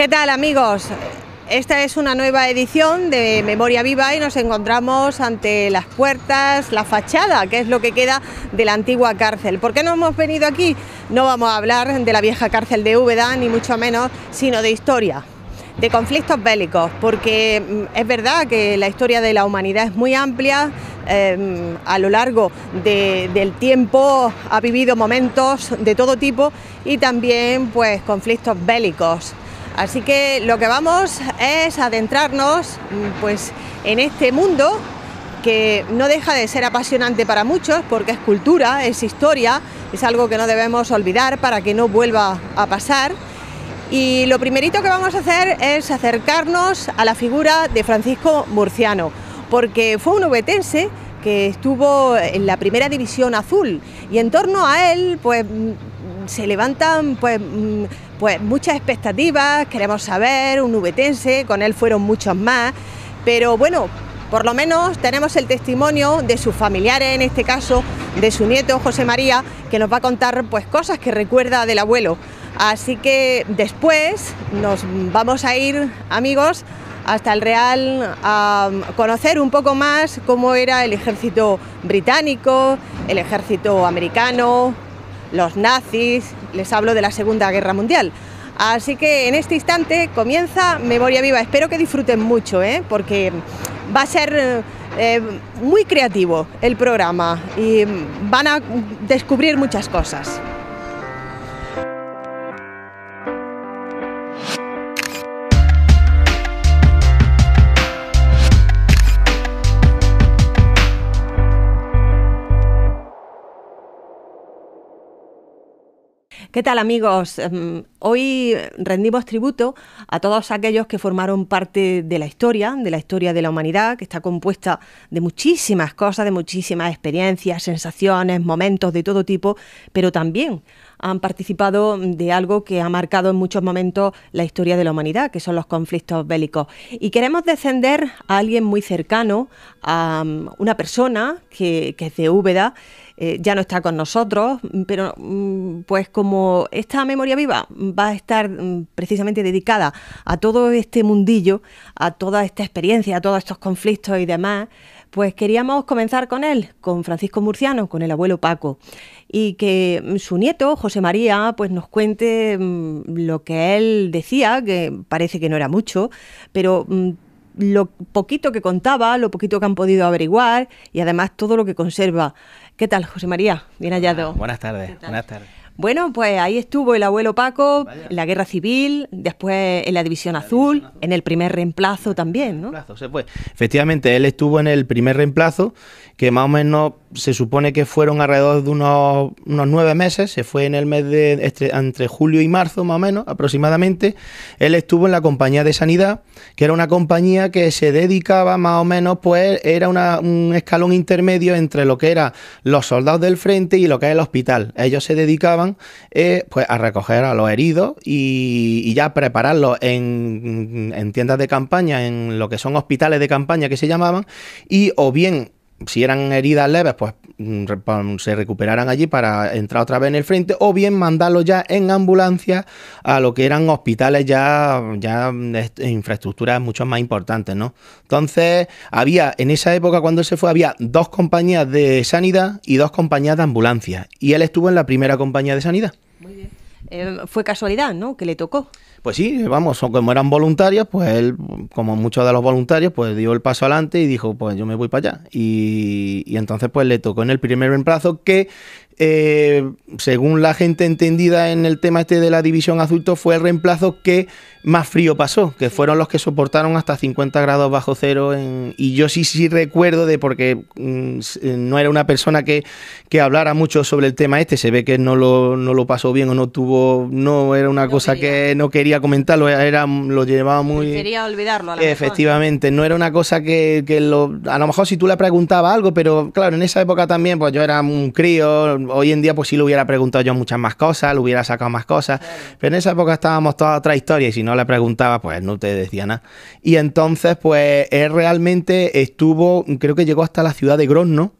¿Qué tal amigos? Esta es una nueva edición de Memoria Viva y nos encontramos ante las puertas, la fachada, que es lo que queda de la antigua cárcel. ¿Por qué no hemos venido aquí? No vamos a hablar de la vieja cárcel de Úbeda, ni mucho menos, sino de historia de conflictos bélicos, porque mm, es verdad que la historia de la humanidad es muy amplia, em, a lo largo del tiempo ha vivido momentos de todo tipo y también pues conflictos bélicos Así que lo que vamos es adentrarnos mm, pues, en este mundo que no deja de ser apasionante para muchos porque es cultura, es historia, es algo que no debemos olvidar para que no vuelva a pasar. Y lo primerito que vamos a hacer es acercarnos a la figura de Francisco Murciano, porque fue un obetense que estuvo en la primera división azul y en torno a él pues mm, se levantan pues mm, pues muchas expectativas, queremos saber, un uvetense... E, con él fueron muchos más, pero bueno, por lo menos tenemos el testimonio de sus familiares, en este caso de su nieto José María, que nos va a contar pues cosas que recuerda del abuelo. Así que después nos vamos a ir, amigos, hasta el Real a conocer un poco más cómo era el ejército británico, el ejército americano, los nazis, les hablo de la Segunda Guerra Mundial. Así que en este instante comienza Memoria Viva. Espero que disfruten mucho, ¿eh? porque va a ser eh, eh, muy creativo el programa y van a descubrir muchas cosas. ¿Qué tal amigos? Em, hoy rendimos tributo a todos aquellos que formaron parte de la historia, de la historia de la humanidad, que está compuesta de muchísimas cosas, de muchísimas experiencias, sensaciones, momentos de todo tipo, pero también han participado de algo que ha marcado en muchos momentos la historia de la humanidad, que son los conflictos bélicos. Y queremos descender a alguien muy cercano, a em, una persona que, que es de Úbeda, eh, ya no está con nosotros, mm, pero mm, pues como esta memoria viva va a estar mm, precisamente dedicada a todo este mundillo, a toda esta experiencia, a todos estos conflictos y demás, pues queríamos comenzar con él, con Francisco Murciano, con el abuelo Paco, y que su nieto, José María, pues nos cuente lo que él decía, que parece que no era mucho, pero lo poquito que contaba, lo poquito que han podido averiguar y además todo lo que conserva. ¿Qué tal, José María? Bien hallado. buenas tardes. Buenas tardes. Bueno, pues ahí estuvo el abuelo Paco, en la guerra civil, después en la División, Azul, en el primer reemplazo también, ¿no? Efectivamente, él estuvo en el primer reemplazo, que más o menos se supone que fueron alrededor de unos, unos nueve meses, se fue en el mes de entre julio y marzo más o menos aproximadamente, él estuvo en la compañía de sanidad, que era una compañía que se dedicaba más o menos, pues era una, un escalón intermedio entre lo que eran los soldados del frente y lo que es el hospital. Ellos se dedicaban eh, pues a recoger a los heridos y, y ya prepararlos en, en tiendas de campaña, en lo que son hospitales de campaña que se llamaban, y o bien si eran heridas leves, pues mm, se recuperaran allí para entrar otra vez en el frente, o bien mandarlo ya en ambulancia a lo que eran hospitales ya, ya infraestructuras mucho más importantes, ¿no? Entonces, había, en esa época cuando se fue, había dos compañías de sanidad y dos compañías de ambulancia. Y él estuvo en la primera compañía de sanidad. Eh, fue casualidad, ¿no? Que le tocó. Pues sí, vamos, como eran voluntarios, pues él, como muchos de los voluntarios, pues dio el paso adelante y dijo, pues yo me voy para allá. Y, entonces pues le tocó en el primer reemplazo que, eh, según la gente entendida en el tema este de la división azulto, fue el reemplazo que más frío pasó, que fueron los que soportaron hasta 50 grados bajo cero. y yo sí, sí recuerdo de porque mm, no era una persona que, hablara mucho sobre el tema este, se ve que no lo, no lo pasó bien o no tuvo, no era una cosa que no quería comentarlo, era, lo llevaba muy... Quería olvidarlo. efectivamente, no era una cosa que, lo, a lo mejor si tú le preguntabas algo, pero claro, en esa época también, pues yo era un crío, hoy en día pues sí lo hubiera preguntado yo muchas más cosas, le hubiera sacado más cosas, pero en esa época estábamos toda otra historia y si no no le preguntaba, pues no te decía nada. Y entonces, pues él realmente estuvo, creo que llegó hasta la ciudad de Grosno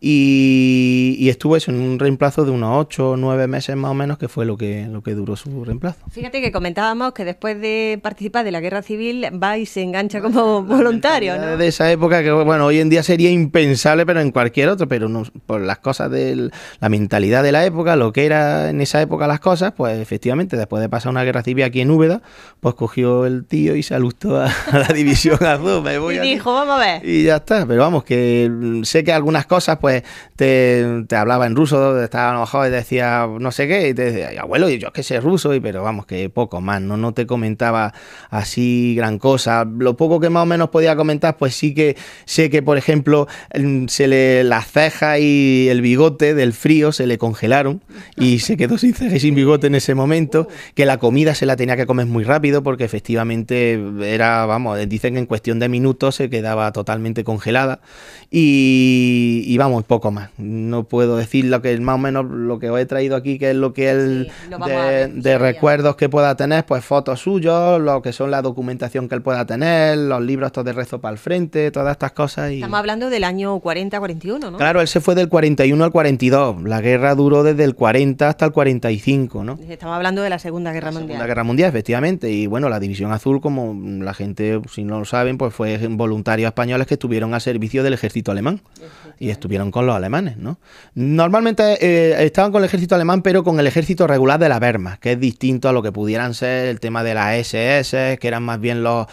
y, estuvo eso en un reemplazo de unos 8 o 9 meses más o menos, que fue lo que, lo que duró su reemplazo. Fíjate que comentábamos que después de participar de la guerra civil va y se engancha como voluntario. ¿no? De esa época que, bueno, hoy en día sería impensable, pero en cualquier otro, pero por las cosas de la mentalidad de la época, lo que era en esa época las cosas, pues efectivamente, después de pasar una guerra civil aquí en Úbeda, pues cogió el tío y se alustó a, la división azul. Me y dijo, vamos a ver. Y ya está, pero vamos, que sé que algunas cosas, pues, te, hablaba en ruso, estaba enojado y decía no sé qué, y te decía, y abuelo, yo es que sé ruso, y, pero vamos, que poco más, ¿no? no te comentaba así gran cosa. Lo poco que más o menos podía comentar, pues sí que sé que, por ejemplo, se le las cejas y el bigote del frío se le congelaron y se quedó sin ceja y sin bigote en ese momento, que la comida se la tenía que comer muy rápido porque efectivamente era, vamos, dicen que en cuestión de minutos se quedaba totalmente congelada y vamos, muy poco más. No puedo decir lo que más o menos lo que os he traído aquí, que es lo que él de, recuerdos que pueda tener, pues fotos suyos, lo que son la documentación que él pueda tener, los libros estos de rezo para el frente, todas estas cosas. Y... Estamos hablando del año 40-41, ¿no? Claro, él se fue del 41 al 42. La guerra duró desde el 40 hasta el 45, ¿no? Estamos hablando de la Segunda Guerra Mundial. Segunda Guerra Mundial, efectivamente. Y bueno, la División Azul, como la gente, si no lo saben, pues fue voluntarios españoles que estuvieron a servicio del ejército alemán. Y estuvieron con los alemanes, ¿no? Normalmente eh, estaban con el ejército alemán, pero con el ejército regular de la Wehrmacht, que es distinto a lo que pudieran ser el tema de la SS, que eran más bien los,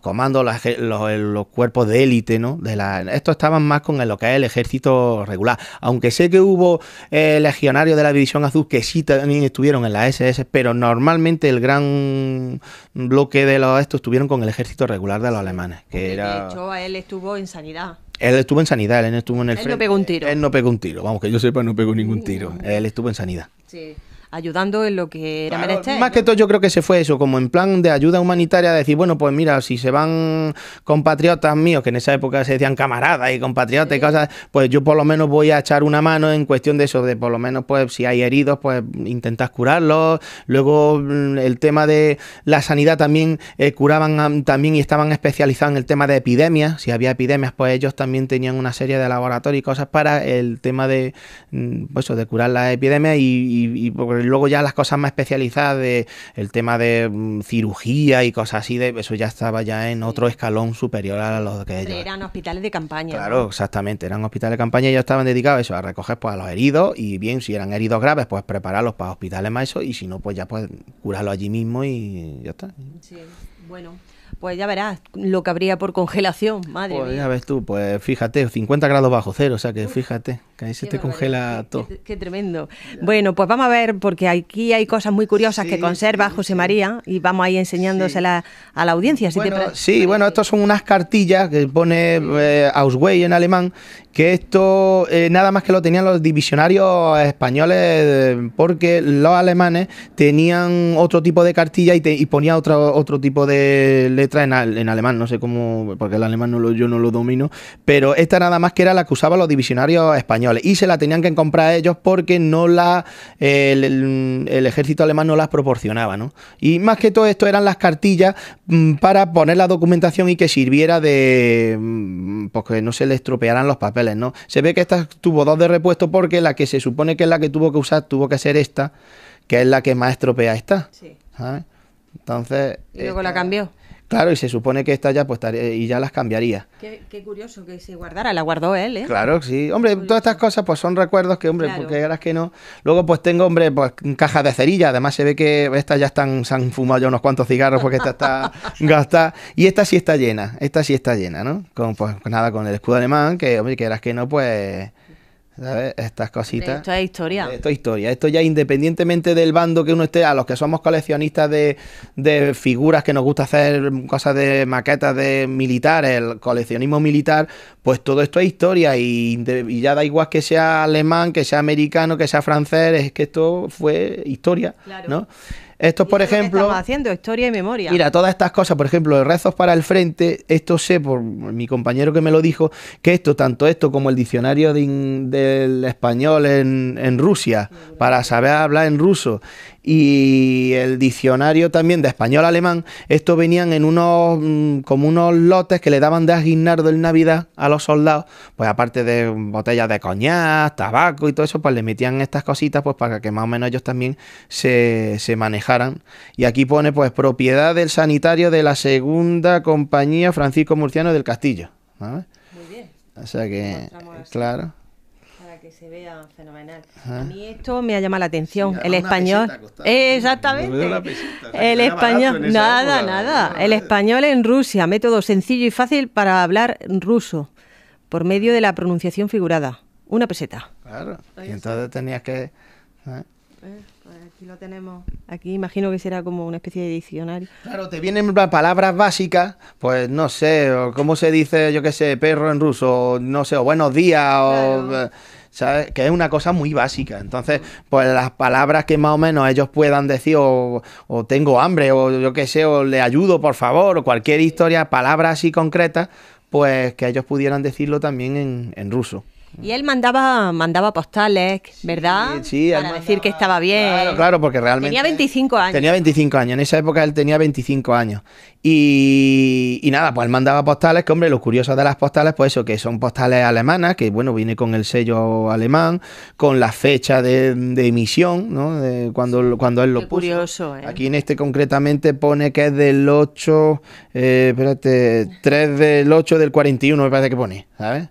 comandos, los, cuerpos de élite, ¿no? De la, estos estaban más con lo que es el ejército regular. Aunque sé que hubo eh, legionarios de la División Azul que sí también estuvieron en la SS, pero normalmente el gran bloque de los estos estuvieron con el ejército regular de los alemanes, que era... De hecho, él estuvo en sanidad. Él estuvo en sanidad, él estuvo en el... Él no pegó un tiro. Él no pegó un tiro, vamos, que yo sepa, no pegó ningún tiro. Él estuvo en sanidad. Sí ayudando en lo que era Más que todo yo creo que se fue eso, como en plan de ayuda humanitaria, decir, bueno, pues mira, si se van compatriotas míos, que en esa época se decían camaradas y compatriotas y cosas, pues yo por lo menos voy a echar una mano en cuestión de eso, de por lo menos pues si hay heridos, pues intentas curarlos. Luego mm, el tema de la sanidad también eh, curaban también y estaban especializados en el tema de epidemias. Si había epidemias, pues ellos también tenían una serie de laboratorios y cosas para el tema de, mm, pues, de curar las epidemias y, y, y pero luego ya las cosas más especializadas el tema de mm, cirugía y cosas así, de, eso ya estaba ya en otro escalón superior a lo que Eran hospitales de campaña. Claro, exactamente, eran hospitales de campaña y ya estaban dedicados a eso, a recoger pues a los heridos y bien, si eran heridos graves, pues prepararlos para hospitales más eso y si no, pues ya pues curarlos allí mismo y ya está. Sí, bueno. Pues ya verás lo que habría por congelación, madre. Pues ya ves tú, pues fíjate, 50 grados bajo cero, o sea que fíjate ahí se te congela todo. Qué, tremendo. Bueno, pues vamos a ver, porque aquí hay cosas muy curiosas que conserva José María y vamos ahí enseñándoselas a la audiencia. sí, bueno, estas son unas cartillas que pone eh, Auswey en alemán, que esto eh, nada más que lo tenían los divisionarios españoles eh, porque los alemanes tenían otro tipo de cartilla y, te, y ponía otro, otro tipo de letra en, alemán, no sé cómo, porque el alemán no yo no lo domino, pero esta nada más que era la que usaban los divisionarios españoles y se la tenían que comprar ellos porque no la el, ejército alemán no las proporcionaba, ¿no? Y más que todo esto eran las cartillas mm, para poner la documentación y que sirviera de mm, porque pues no se le estropearan los papeles, ¿no? Se ve que esta tuvo dos de repuesto porque la que se supone que es la que tuvo que usar tuvo que ser esta, que es la que más estropea está. Sí. Entonces. Y luego la cambió. Claro, y se supone que esta ya pues y ya las cambiaría. Qué, curioso que se guardara, la guardó él, ¿eh? Claro, sí. Hombre, todas estas cosas pues son recuerdos que, hombre, pues, que porque eras que no. Luego pues tengo, hombre, pues cajas de cerilla, además se ve que estas ya están se han fumado ya unos cuantos cigarros porque esta está gastada y esta sí está llena, esta sí está llena, ¿no? Con pues nada con el escudo alemán que, hombre, que eras que no pues estas cositas. Esto es historia. Esto es historia. Esto ya independientemente del bando que uno esté, a los que somos coleccionistas de, figuras que nos gusta hacer cosas de maquetas de militares, el coleccionismo militar, pues todo esto es historia y, ya da igual que sea alemán, que sea americano, que sea francés, es que esto fue historia, claro. ¿no? Esto, por ejemplo. Estamos haciendo historia y memoria. Mira, todas estas cosas, por ejemplo, rezos para el frente, esto sé por mi compañero que me lo dijo, que esto, tanto esto como el diccionario del español en, en Rusia, para saber hablar en ruso y el diccionario también de español-alemán, esto venían en unos, mm, como unos lotes que le daban de aguinardo en Navidad a los soldados, pues aparte de botellas de coñac, tabaco y todo eso, pues le metían estas cositas pues para que más o menos ellos también se, se manejaran. Y aquí pone pues propiedad del sanitario de la segunda compañía Francisco Murciano del Castillo. Muy bien. O sea que, claro se vea fenomenal. y A mí esto me ha llamado la atención. el español. exactamente. el español. Nada, nada. El español en Rusia. Método sencillo y fácil para hablar ruso. Por medio de la pronunciación figurada. Una peseta. Claro. Y entonces tenías que. ¿eh? Eh, pues aquí lo tenemos. Aquí imagino que será como una especie de diccionario. Claro, te vienen palabras básicas, pues no sé, cómo se dice, yo qué sé, perro en ruso, no sé, o buenos días, o eh, que es una cosa muy básica. Entonces, pues las palabras que más o menos ellos puedan decir, o, tengo hambre, o yo qué sé, o le ayudo, por favor, o cualquier historia, palabras así concretas, pues que ellos pudieran decirlo también en ruso. Y él mandaba mandaba postales, ¿verdad? Sí, Para decir que estaba bien. Claro, porque realmente... Tenía 25 años. Tenía 25 años, en esa época él tenía 25 años. Y, nada, pues él mandaba postales, que hombre, lo curioso de las postales, pues eso, que son postales alemanas, que bueno, viene con el sello alemán, con la fecha de, emisión, ¿no? De cuando, cuando él lo puso. curioso, ¿eh? Aquí en este concretamente pone que es del 8, eh, espérate, 3 del 8 del 41, me parece que pone, ¿sabes?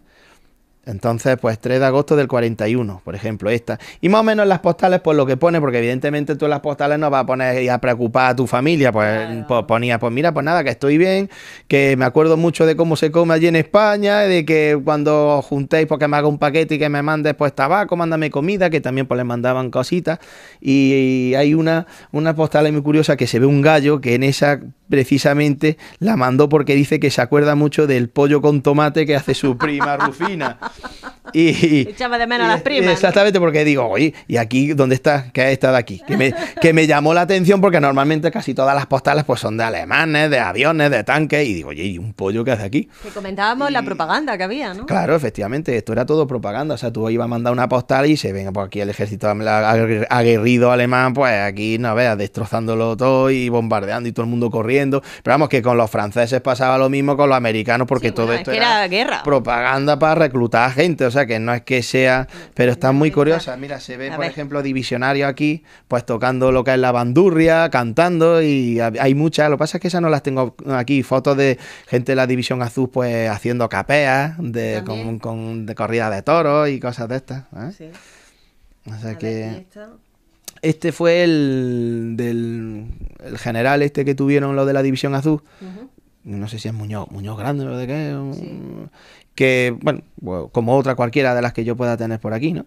Entonces, pues 3 de agosto del 41, por ejemplo, esta. Y más o menos las postales, pues, lo que pone, porque evidentemente tú en las postales no vas a poner a preocupar a tu familia, pues, ponía, pues mira, pues nada, que estoy bien, que me acuerdo mucho de cómo se come allí en España, de que cuando juntéis, porque pues, me haga un paquete y que me mandes pues tabaco, mándame comida, que también pues les mandaban cositas. Y, hay una, una postal muy curiosa que se ve un gallo que en esa precisamente la mandó porque dice que se acuerda mucho del pollo con tomate que hace su prima Rufina. Y, Echaba de menos a las primas. Exactamente, porque digo, oye, ¿y aquí dónde está? ¿Qué ha estado aquí? Que me, llamó la atención porque normalmente casi todas las postales pues son de alemanes, de aviones, de tanques. Y digo, oye, ¿y un pollo que hace aquí? Que comentábamos la propaganda que había, ¿no? Claro, efectivamente, esto era todo propaganda. O sea, tú ibas a mandar una postal y se venga por aquí el ejército aguerrido alemán, pues aquí, no veas, destrozándolo todo y bombardeando y todo el mundo corriendo. Pero vamos, que con los franceses pasaba lo mismo con los americanos porque todo esto era, propaganda para reclutar gente, o sea que no es que sea, pero está muy curiosa. Mira, se ve, por ejemplo, Divisionario aquí, pues tocando lo que es la bandurria, cantando y hay muchas. Lo pasa es que esas no las tengo aquí, fotos de gente de la División Azul, pues haciendo capea de, con, de corrida de toros y cosas de estas. ¿eh? que. este fue el del general este que tuvieron lo de la División Azul. No sé si es Muñoz, Muñoz Grande o de qué que, bueno, como otra cualquiera de las que yo pueda tener por aquí, ¿no?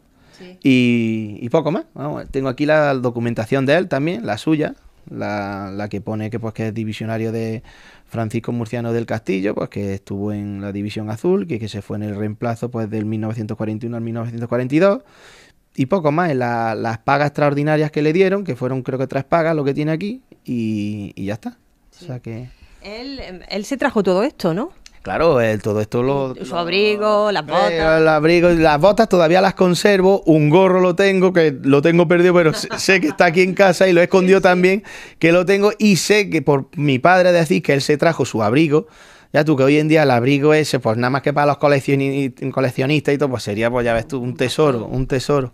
Y, poco más. tengo aquí la documentación de él también, la suya, la, que pone que, pues, que es divisionario de Francisco Murciano del Castillo, pues que estuvo en la División Azul, que, que se fue en el reemplazo pues, del 1941 al 1942 y poco más, las pagas extraordinarias que le dieron, que fueron creo que tres pagas, lo que tiene aquí, y, ya está. O sea que... Él, em, él, se trajo todo esto, ¿no? Claro, eh, todo esto lo. Su abrigo, las eh, botas. el abrigo, las botas todavía las conservo. Un gorro lo tengo, que lo tengo perdido, pero sé que está aquí en casa y lo escondió también, que lo tengo. Y sé que por mi padre de así, que él se trajo su abrigo ya tú que hoy en día el abrigo ese, pues nada más que para los coleccionistas y todo, pues sería, pues ya ves tú, un tesoro, un tesoro.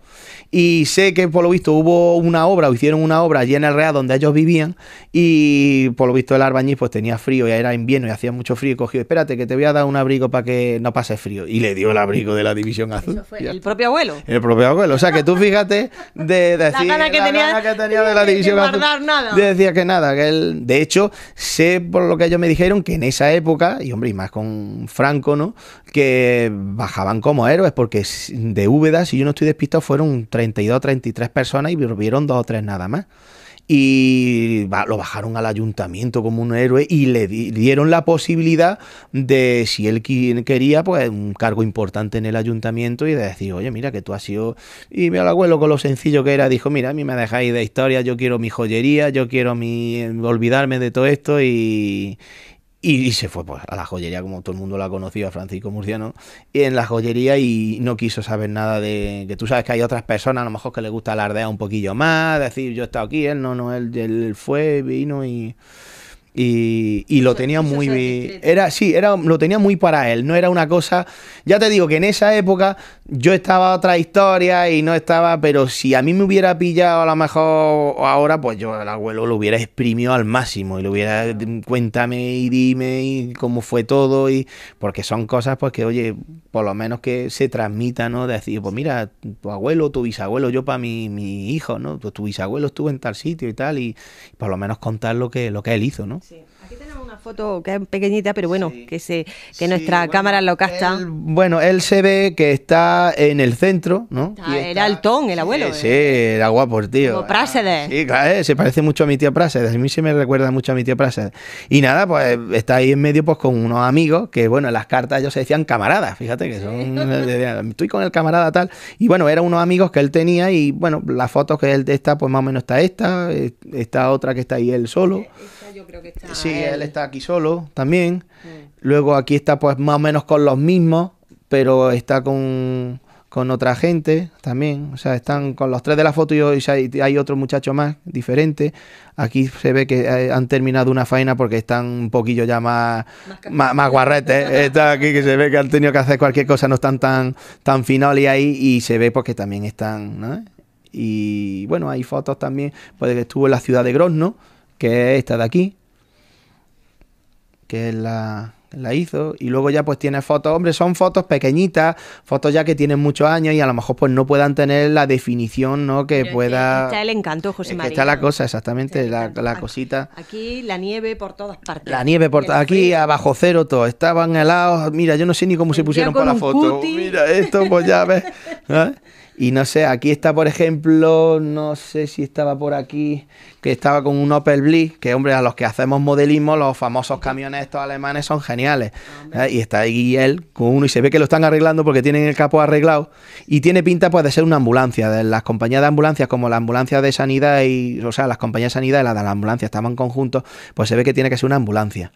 Y sé que por lo visto hubo una obra, o hicieron una obra allí en el Real donde ellos vivían, y por lo visto el Arbañiz pues tenía frío, ya era invierno y hacía mucho frío, y cogió, espérate que te voy a dar un abrigo para que no pase frío. Y le dio el abrigo de la División Azul. el propio abuelo. El propio abuelo. O sea que tú fíjate de, decir, la que, tenía, de, la División Nada. Decía que nada, que él, de hecho, sé por lo que ellos me dijeron que en esa época y hombre, y más con Franco, ¿no? Que bajaban como héroes, porque de Úbeda, si yo no estoy despistado, fueron 32, 33 personas y volvieron dos o tres nada más y lo bajaron al ayuntamiento como un héroe y le dieron la posibilidad de, si él quería, pues un cargo importante en el ayuntamiento y de decir, oye, mira que tú has sido... Y mi abuelo con lo sencillo que era dijo, mira, a mí me dejáis de historia, yo quiero mi joyería, yo quiero mi... Eh, olvidarme de todo esto y, y, se fue pues, a la joyería, como todo el mundo la conocía, Francisco Murciano, y en la joyería y no quiso saber nada de que tú sabes que hay otras personas a lo mejor que le gusta alardear un poquillo más, decir yo he estado aquí, él no, no, él, él fue, vino y... Y, lo tenía muy Era, sí, era, lo tenía muy para él. No era una cosa. Ya te digo que en esa época yo estaba otra historia y no estaba. Pero si a mí me hubiera pillado a lo mejor ahora, pues yo el abuelo lo hubiera exprimido al máximo. Y lo hubiera. Cuéntame y dime y cómo fue todo. y Porque son cosas, pues que, oye, por lo menos que se transmita, ¿no? decir, pues mira, tu abuelo, tu bisabuelo, yo para mi, mi hijo, ¿no? Pues tu bisabuelo estuvo en tal sitio y tal. Y, y por lo menos contar lo que, lo que él hizo, ¿no? foto que es pequeñita, pero bueno, que se que nuestra cámara lo casta. bueno, él se ve que está en el centro, ¿no? era ah, el tón, el abuelo. Sí, eh. era guapo tío. Como Prácedes. Sí, claro, eh, se parece mucho a mi tía Prácedes. A mí se me recuerda mucho a mi tía Prácedes. Y nada, pues está ahí en medio pues con unos amigos que, bueno, las cartas ellos se decían camaradas, fíjate que son... Eh, estoy con el camarada tal. Y bueno, eran unos amigos que él tenía y, bueno, las fotos que él está, pues más o menos está esta, está otra que está ahí él solo yo creo que está. Sí, él, está aquí solo también. Mm. Luego aquí está pues más o menos con los mismos, pero está con, otra gente también. O sea, están con los tres de la foto y, hay otro muchacho más diferente. Aquí se ve que eh, han terminado una faena porque están un poquillo ya más, más, está aquí que se ve que han tenido que hacer cualquier cosa, no están tan, tan finales ahí y se ve porque pues, también están. Y bueno, hay fotos también, pues que estuvo en la ciudad de Grosno que es esta de aquí, que la, la hizo y luego ya pues tiene fotos, hombre, son fotos pequeñitas, fotos ya que tienen muchos años y a lo mejor pues no puedan tener la definición, ¿no? Que pueda... Está el encanto, José está la cosa, exactamente, la, cosita. Aquí la nieve por todas partes. La nieve por todas... Aquí abajo cero todo, estaban helados, mira, yo no sé ni cómo se pusieron para la foto. Mira, esto pues ya ves. ¿eh? Y no sé, aquí está, por ejemplo, no sé si estaba por aquí, que estaba con un Opel Blitz, que hombre, a los que hacemos modelismo, los famosos camiones estos alemanes son geniales. ¿eh? Y está ahí él con uno y se ve que lo están arreglando porque tienen el capo arreglado y tiene pinta pues de ser una ambulancia, de las compañías de ambulancias como la ambulancia de sanidad y, o sea, las compañías de sanidad y la de la ambulancia estaban conjunto, pues se ve que tiene que ser una ambulancia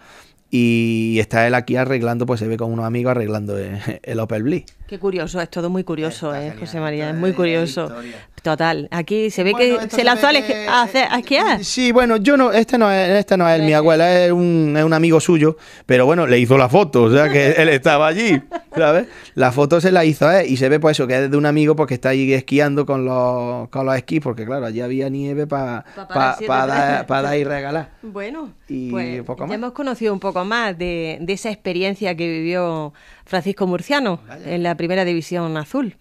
y está él aquí arreglando, pues se ve con unos amigos arreglando eh, el, Opel Blitz Qué curioso, es todo muy curioso, eh, José María, es muy curioso. Total, aquí se ve que se lanzó a, eh, esquiar. Eh, sí, bueno, yo no, este no es, este no es mi abuela, es un, amigo suyo, pero bueno, le hizo la foto, o sea que él estaba allí, ¿sabes? La foto se la hizo a él y se ve por pues, eso, que es de un amigo porque pues, está ahí esquiando con los, con esquís, porque claro, allí había nieve para dar, y regalar. Bueno, y pues, poco hemos conocido un poco más de, esa experiencia que vivió Francisco Murciano en la primera división azul.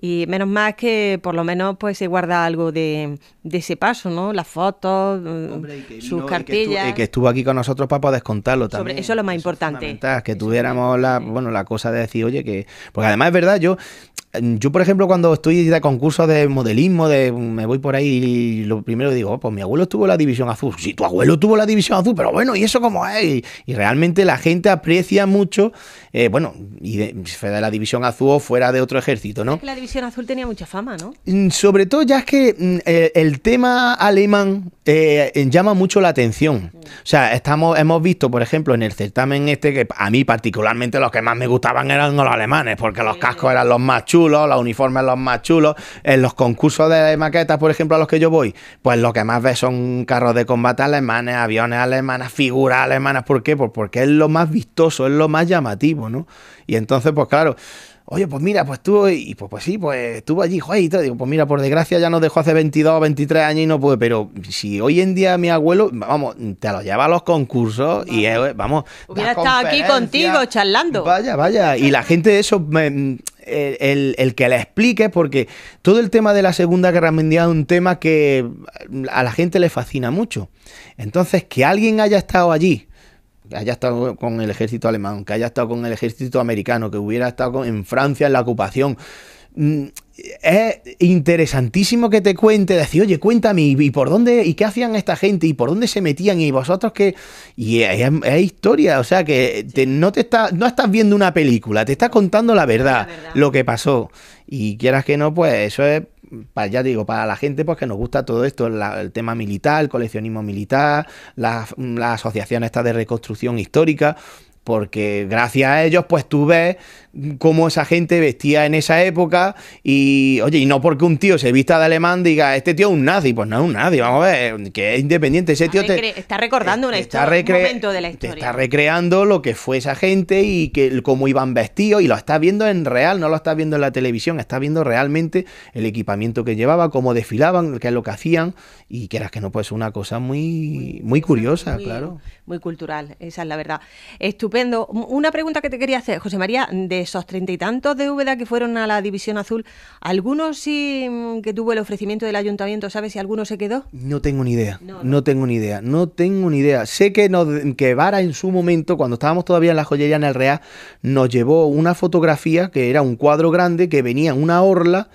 Y menos más que por lo menos pues se guarda algo de, ese paso, ¿no? Las fotos, mm, sus Y que, estuvo, aquí con nosotros para poder contarlo también. eso es lo más importante. que tuviéramos la, bueno, la cosa de decir, oye, que. Porque además es verdad, yo Mm, yo, por ejemplo, cuando estoy de concursos de modelismo, de, mm, me voy por ahí y lo primero digo, oh, pues mi abuelo tuvo la división azul. Sí, tu abuelo tuvo la división azul, pero bueno, ¿y eso como es? Y, realmente la gente aprecia mucho, eh, bueno, y de, fuera de la división azul o fuera de otro ejército, ¿no? la división azul tenía mucha fama, ¿no? Mm, sobre todo ya es que el tema alemán eh, llama mucho la atención. O sea, estamos, hemos visto, por ejemplo, en el certamen este, que a mí particularmente los que más me gustaban eran los alemanes, porque los cascos eran los más chulos los uniformes los más chulos. En los concursos de maquetas, por ejemplo, a los que yo voy, pues lo que más ves son carros de combate alemanes, aviones alemanas, figuras alemanas. ¿Por qué? Pues porque es lo más vistoso, es lo más llamativo, ¿no? Y entonces, pues claro, oye, pues mira, pues tú, y pues, pues, sí, pues estuvo allí, joder, Digo, pues mira, por desgracia ya nos dejó hace 22, 23 años y no puede. pero si hoy en día mi abuelo, vamos, te lo lleva a los concursos y vamos. Hubiera estado aquí contigo charlando. Vaya, vaya, y la gente eso... Mm, el, el, que le explique, porque todo el tema de la Segunda Guerra Mundial es un tema que a la gente le fascina mucho. Entonces, que alguien haya estado allí, que haya estado con el ejército alemán, que haya estado con el ejército americano, que hubiera estado en Francia en la ocupación. Mm, es interesantísimo que te cuente, decir, oye, cuéntame, ¿y por dónde, y qué hacían esta gente, y por dónde se metían, y vosotros qué. Y es, historia, o sea que no te está, no estás viendo una película, te estás contando la verdad, lo que pasó. Y quieras que no, pues eso es para, ya digo, para la gente pues que nos gusta todo esto, el tema militar, el coleccionismo militar, las la asociación de reconstrucción histórica, porque gracias a ellos pues tú ves cómo esa gente vestía en esa época y oye, y no porque un tío se vista de alemán diga, este tío es un nazi, pues no es un nazi, vamos a ver, que es independiente, ese tío te, está recordando una historia, de la historia. está recreando lo que fue esa gente y que cómo iban vestidos y lo estás viendo en real, no lo estás viendo en la televisión, estás viendo realmente el equipamiento que llevaba, cómo desfilaban, qué es lo que hacían y que era que no pues una cosa muy muy, curiosa, claro. Muy cultural, esa es la verdad. Estupendo una pregunta que te quería hacer, José María, de esos treinta y tantos de Úbeda que fueron a la División Azul, ¿algunos sí mm, que tuvo el ofrecimiento del ayuntamiento? ¿Sabes si alguno se quedó? No tengo ni idea, no, tengo ni idea, no tengo ni idea. Sé que, nos, que Vara en su momento, cuando estábamos todavía en la joyería en el Real, nos llevó una fotografía que era un cuadro grande que venía en una orla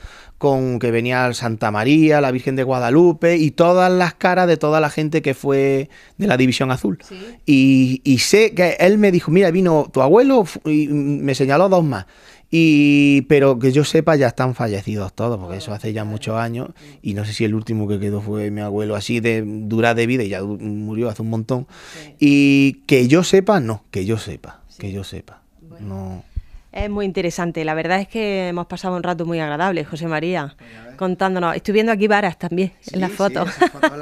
con que venía Santa María, la Virgen de Guadalupe y todas las caras de toda la gente que fue de la División Azul. Y, sé que él me dijo, mira, vino tu abuelo y me señaló dos más. Y, pero que yo sepa, ya están fallecidos todos, porque eso hace ya muchos años. Y no sé si el último que quedó fue mi abuelo, así de dura de vida, y ya murió hace un montón. Y que yo sepa, no, que yo sepa, que yo sepa. No. Es muy interesante. La verdad es que hemos pasado un rato muy agradable, José María, pues contándonos. Estuviendo aquí varas también en las fotos. foto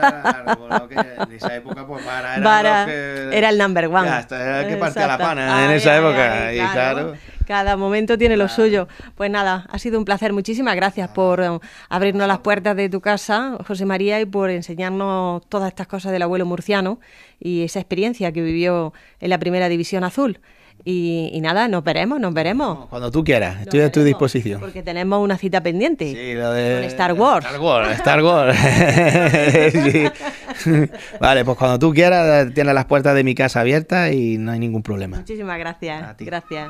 esa época, pues varas era, el number one. era el que partía la pana en esa época. Cada momento tiene lo suyo. Pues nada, ha sido un placer. Muchísimas gracias por um, abrirnos las puertas de tu casa, José María, y por enseñarnos todas estas cosas del abuelo murciano y esa experiencia que vivió en la primera división azul. Y, nada, nos veremos, nos veremos. Cuando tú quieras, estoy a tu disposición. Porque tenemos una cita pendiente. Sí, lo de... Star Wars. Star Wars, Star Wars. Vale, pues cuando tú quieras, tienes las puertas de mi casa abiertas y no hay ningún problema. Muchísimas gracias. Gracias.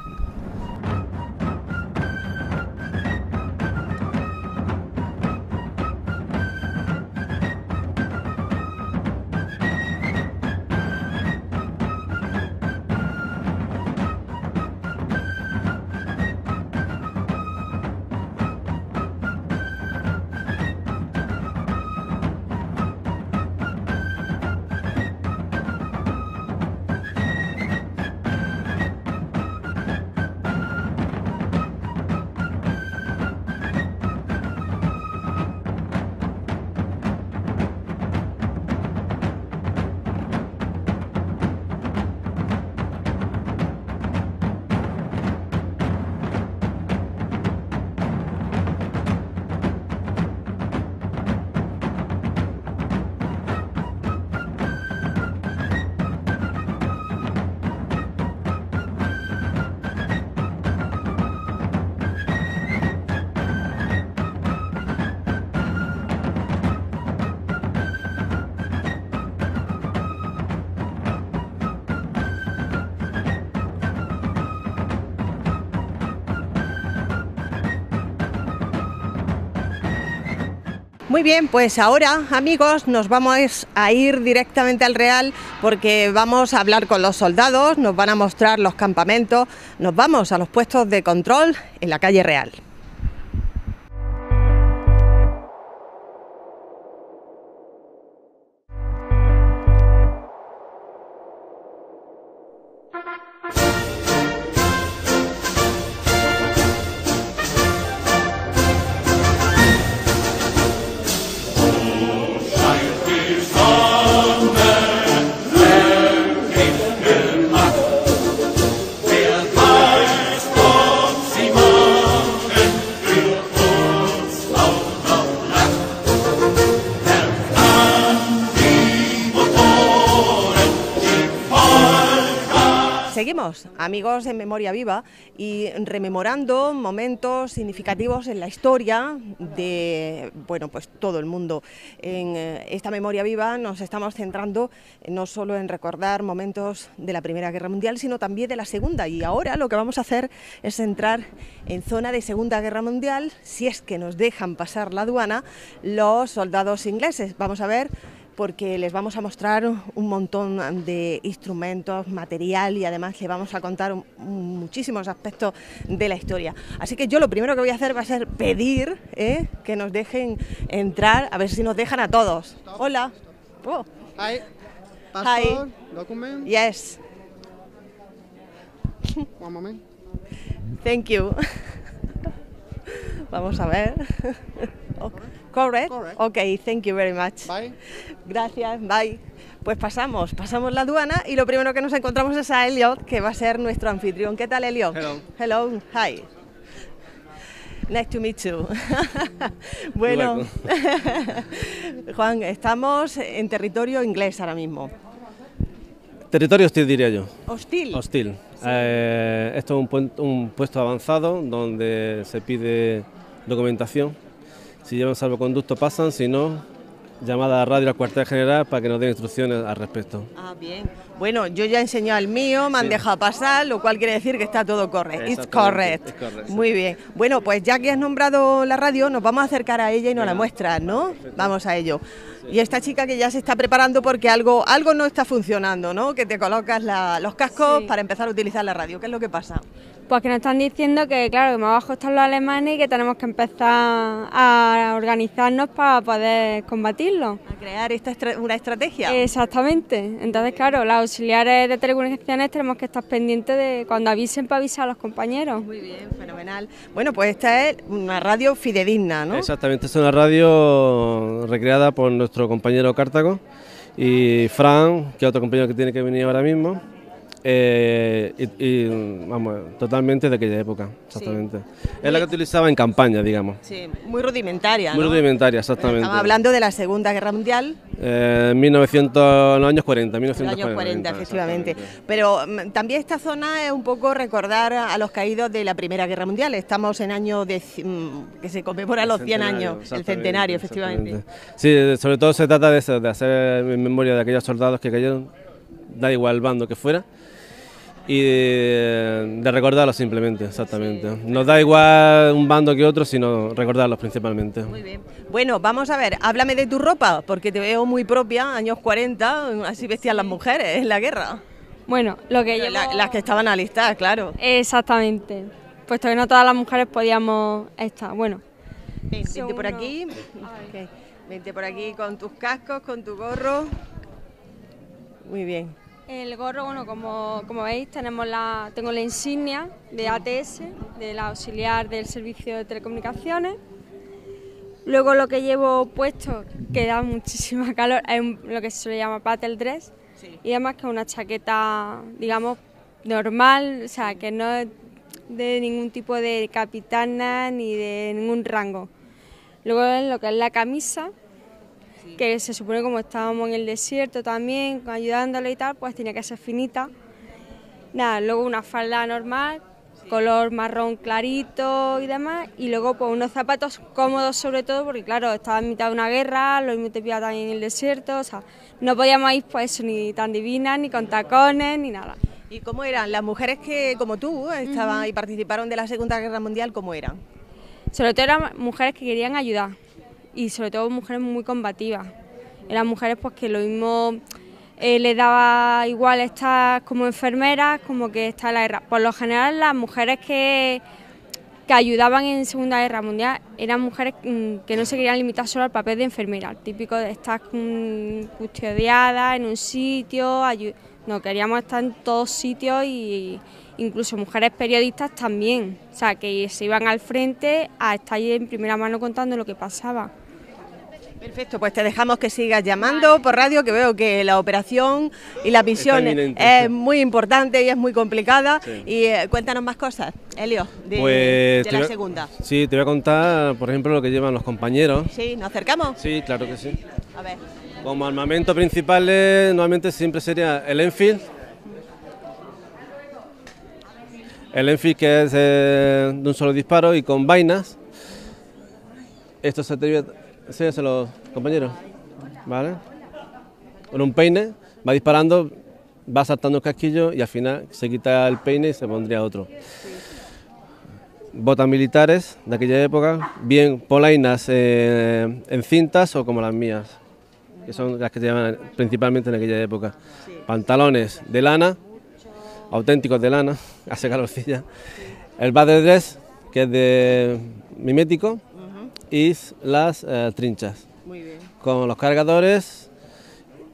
Muy bien, pues ahora, amigos, nos vamos a ir directamente al Real porque vamos a hablar con los soldados, nos van a mostrar los campamentos, nos vamos a los puestos de control en la calle Real. amigos, en memoria viva y rememorando momentos significativos en la historia de bueno, pues todo el mundo. En eh, esta memoria viva nos estamos centrando no solo en recordar momentos de la Primera Guerra Mundial, sino también de la Segunda y ahora lo que vamos a hacer es entrar en zona de Segunda Guerra Mundial, si es que nos dejan pasar la aduana los soldados ingleses. Vamos a ver porque les vamos a mostrar un montón de instrumentos, material y además le vamos a contar muchísimos aspectos de la historia. Así que yo lo primero que voy a hacer va a ser pedir ¿eh? que nos dejen entrar, a ver si nos dejan a todos. Hola. Stop. Oh. Hi. Passport, Yes. One moment. Thank you. vamos a ver. Correct. Ok, thank you very much. Bye. Gracias, bye. Pues pasamos, pasamos la aduana y lo primero que nos encontramos es a Elliot, que va a ser nuestro anfitrión. ¿Qué tal, Elliot? Hello. Hello, hi. Nice to meet you. bueno, Juan, estamos en territorio inglés ahora mismo. Territorio hostil, diría yo. Hostil. Hostil. Eh, esto es un puesto avanzado donde se pide documentación si llevan salvoconducto pasan, si no, llamada a radio al cuartel general para que nos den instrucciones al respecto. Ah, bien. Bueno, yo ya he enseñado mío, me han dejado pasar, lo cual quiere decir que está todo correcto. It's correct. Muy bien. Bueno, pues ya que has nombrado la radio, nos vamos a acercar a ella y nos la muestras, ¿no? Vamos a ello. Y esta chica que ya se está preparando porque algo, algo no está funcionando, ¿no? Que te colocas los cascos para empezar a utilizar la radio. ¿Qué es lo que pasa? Pues que nos están diciendo que, claro, que más a están los alemanes y que tenemos que empezar a organizarnos para poder combatirlo. A crear esta una estrategia. Exactamente. Entonces, claro, las auxiliares de telecomunicaciones tenemos que estar pendientes de cuando avisen para avisar a los compañeros. Muy bien, fenomenal. Bueno, pues esta es una radio fidedigna, ¿no? Exactamente, es una radio recreada por nuestro compañero Cartago y Fran, que es otro compañero que tiene que venir ahora mismo. Eh, y, vamos, totalmente de aquella época, exactamente. Es la que utilizaba en campaña, digamos. Sí, muy rudimentaria. Muy rudimentaria, exactamente. Estamos hablando de la Segunda Guerra Mundial. Eh, en los años 40, 1940. efectivamente. Pero mm, también esta zona es un poco recordar a los caídos de la Primera Guerra Mundial. Estamos en año mm, que se conmemora los 100 años, el centenario, efectivamente. Sí, sobre todo se trata de eso, de hacer memoria de aquellos soldados que cayeron, da igual el bando que fuera y de, recordarlos simplemente, exactamente. No da igual un bando que otro, sino recordarlos principalmente. Muy bien. Bueno, vamos a ver, háblame de tu ropa, porque te veo muy propia, años 40, así vestían las mujeres en la guerra. Bueno, lo que yo... las que estaban alistadas, claro. Exactamente, puesto que no todas las mujeres podíamos estar, bueno. vente por aquí, vente por aquí con tus cascos, con tu gorro. Muy bien. El gorro, bueno, como, veis, tenemos la, tengo la insignia de ATS, del auxiliar del servicio de telecomunicaciones. Luego lo que llevo puesto, que da muchísima calor, es lo que se le llama patel dress. Y además que es una chaqueta, digamos, normal, o sea, que no es de ningún tipo de capitana ni de ningún rango. Luego lo que es la camisa, que se supone como estábamos en el desierto también, ayudándole y tal, pues tenía que ser finita. Nada, luego una falda normal, color marrón clarito y demás, y luego pues unos zapatos cómodos sobre todo, porque claro, estaba en mitad de una guerra, lo mismo te pillaba también en el desierto, o sea, no podíamos ir pues ni tan divinas, ni con tacones, ni nada. ¿Y cómo eran? Las mujeres que, como tú, estaban y participaron de la Segunda Guerra Mundial, ¿cómo eran? Sobre todo eran mujeres que querían ayudar, y sobre todo mujeres muy combativas. Eran mujeres pues que lo mismo eh, les daba igual estar como enfermeras, como que estar en la guerra. Por lo general las mujeres que, que ayudaban en Segunda Guerra Mundial eran mujeres mm, que no se querían limitar solo al papel de enfermera, típico de estar mm, custodiada en un sitio, no, queríamos estar en todos sitios y incluso mujeres periodistas también, o sea, que se iban al frente a estar ahí en primera mano contando lo que pasaba. Perfecto, pues te dejamos que sigas llamando por radio, que veo que la operación y la misión es muy importante y es muy complicada. Y eh, cuéntanos más cosas, Elio, de, pues la segunda. Sí, te voy a contar, por ejemplo, lo que llevan los compañeros. Sí, ¿nos acercamos? Sí, claro que sí. A ver. Como armamento principal, eh, normalmente siempre sería el Enfield. El Enfield que es eh, de un solo disparo y con vainas. Esto se te Sí, eso los compañero... ¿Vale? Con un peine, va disparando, va saltando el casquillo y al final se quita el peine y se pondría otro. Botas militares de aquella época, bien polainas eh, en cintas o como las mías, que son las que se llaman principalmente en aquella época. Pantalones de lana, auténticos de lana, hace calorcilla. El bad dress, que es de mimético, y las eh, trinchas. Con los cargadores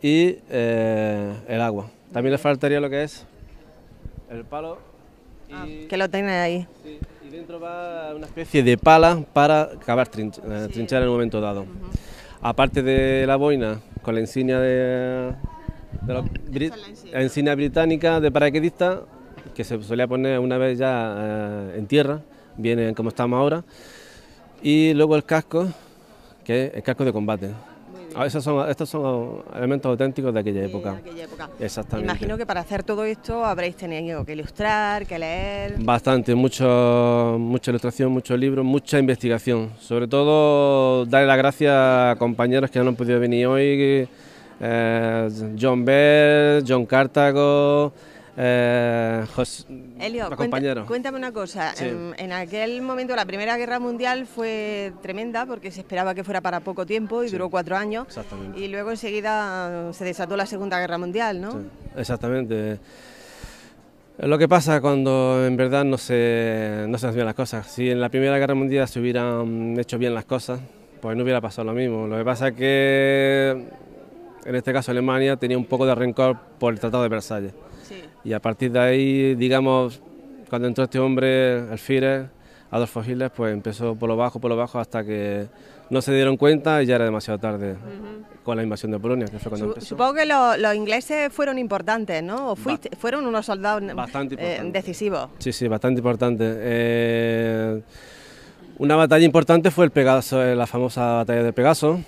y eh, el agua. También le faltaría lo que es el palo. Y, ah, que lo tiene ahí. y dentro va una especie de pala para cavar eh, trinchar en un momento dado. Aparte de la boina con la insignia de, británica de paraquedista, que se solía poner una vez ya en tierra, viene como estamos ahora. Y luego el casco, que es el casco de combate. Ah, son, estos son elementos auténticos de aquella, época. aquella Imagino que para hacer todo esto habréis tenido que ilustrar, que leer. Bastante, mucho, mucha ilustración, muchos libros, mucha investigación. Sobre todo, darle las gracias a compañeros que no han podido venir hoy. Eh, John Bell, John Cartago, eh, Elio, Cuéntame, una cosa. En, aquel momento la Primera Guerra Mundial fue tremenda porque se esperaba que fuera para poco tiempo y duró cuatro años. Y luego enseguida um, se desató la Segunda Guerra Mundial, ¿no? Exactamente. Lo que pasa cuando en verdad no se, no se hacen bien las cosas. Si en la Primera Guerra Mundial se hubieran hecho bien las cosas, pues no hubiera pasado lo mismo. Lo que pasa es que en este caso Alemania tenía un poco de rencor por el Tratado de Versalles y a partir de ahí, digamos, cuando entró este hombre, el a Adolfo Giles, pues empezó por lo bajo, por lo bajo, hasta que no se dieron cuenta y ya era demasiado tarde con la invasión de Polonia, Supongo que los ingleses fueron importantes, ¿no? ¿O fueron unos soldados eh, bastante eh, decisivos. Sí, sí, bastante importantes. Eh, una batalla importante fue el Pegaso, la famosa batalla de Pegaso,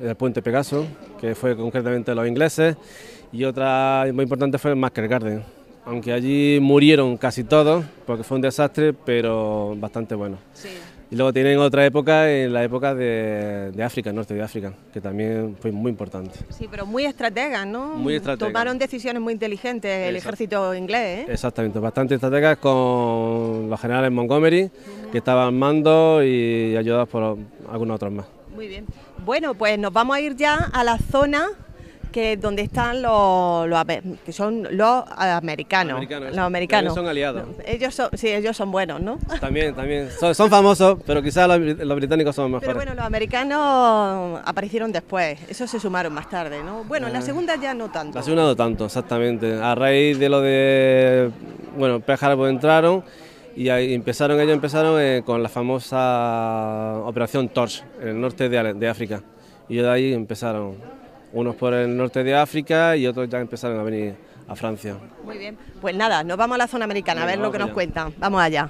el puente Pegaso, que fue concretamente los ingleses y otra muy importante fue el Masker Garden, aunque allí murieron casi todos porque fue un desastre, pero bastante bueno. Sí. Y luego tienen otra época, en la época de, África, norte de África, que también fue muy importante. Sí, pero muy estratega ¿no? Tomaron decisiones muy inteligentes el ejército inglés, ¿eh? Exactamente, bastante estrategas con los generales Montgomery, que estaban al mando y ayudados por algunos otros más. Muy bien. Bueno, pues nos vamos a ir ya a la zona que donde están los, que son los americanos, los americanos son aliados ellos son sí ellos son buenos no también también son, famosos pero quizás los, británicos son mejores pero bueno los americanos aparecieron después esos se sumaron más tarde no bueno en la eh, segunda ya no tanto la segunda no tanto exactamente a raíz de lo de bueno Pearl entraron y ahí empezaron ellos empezaron eh, con la famosa operación Torch en el norte de, de África y de ahí empezaron unos por el norte de África y otros ya empezaron a venir a Francia. Muy bien, pues nada, nos vamos a la zona americana a ver lo que nos cuentan. Vamos allá.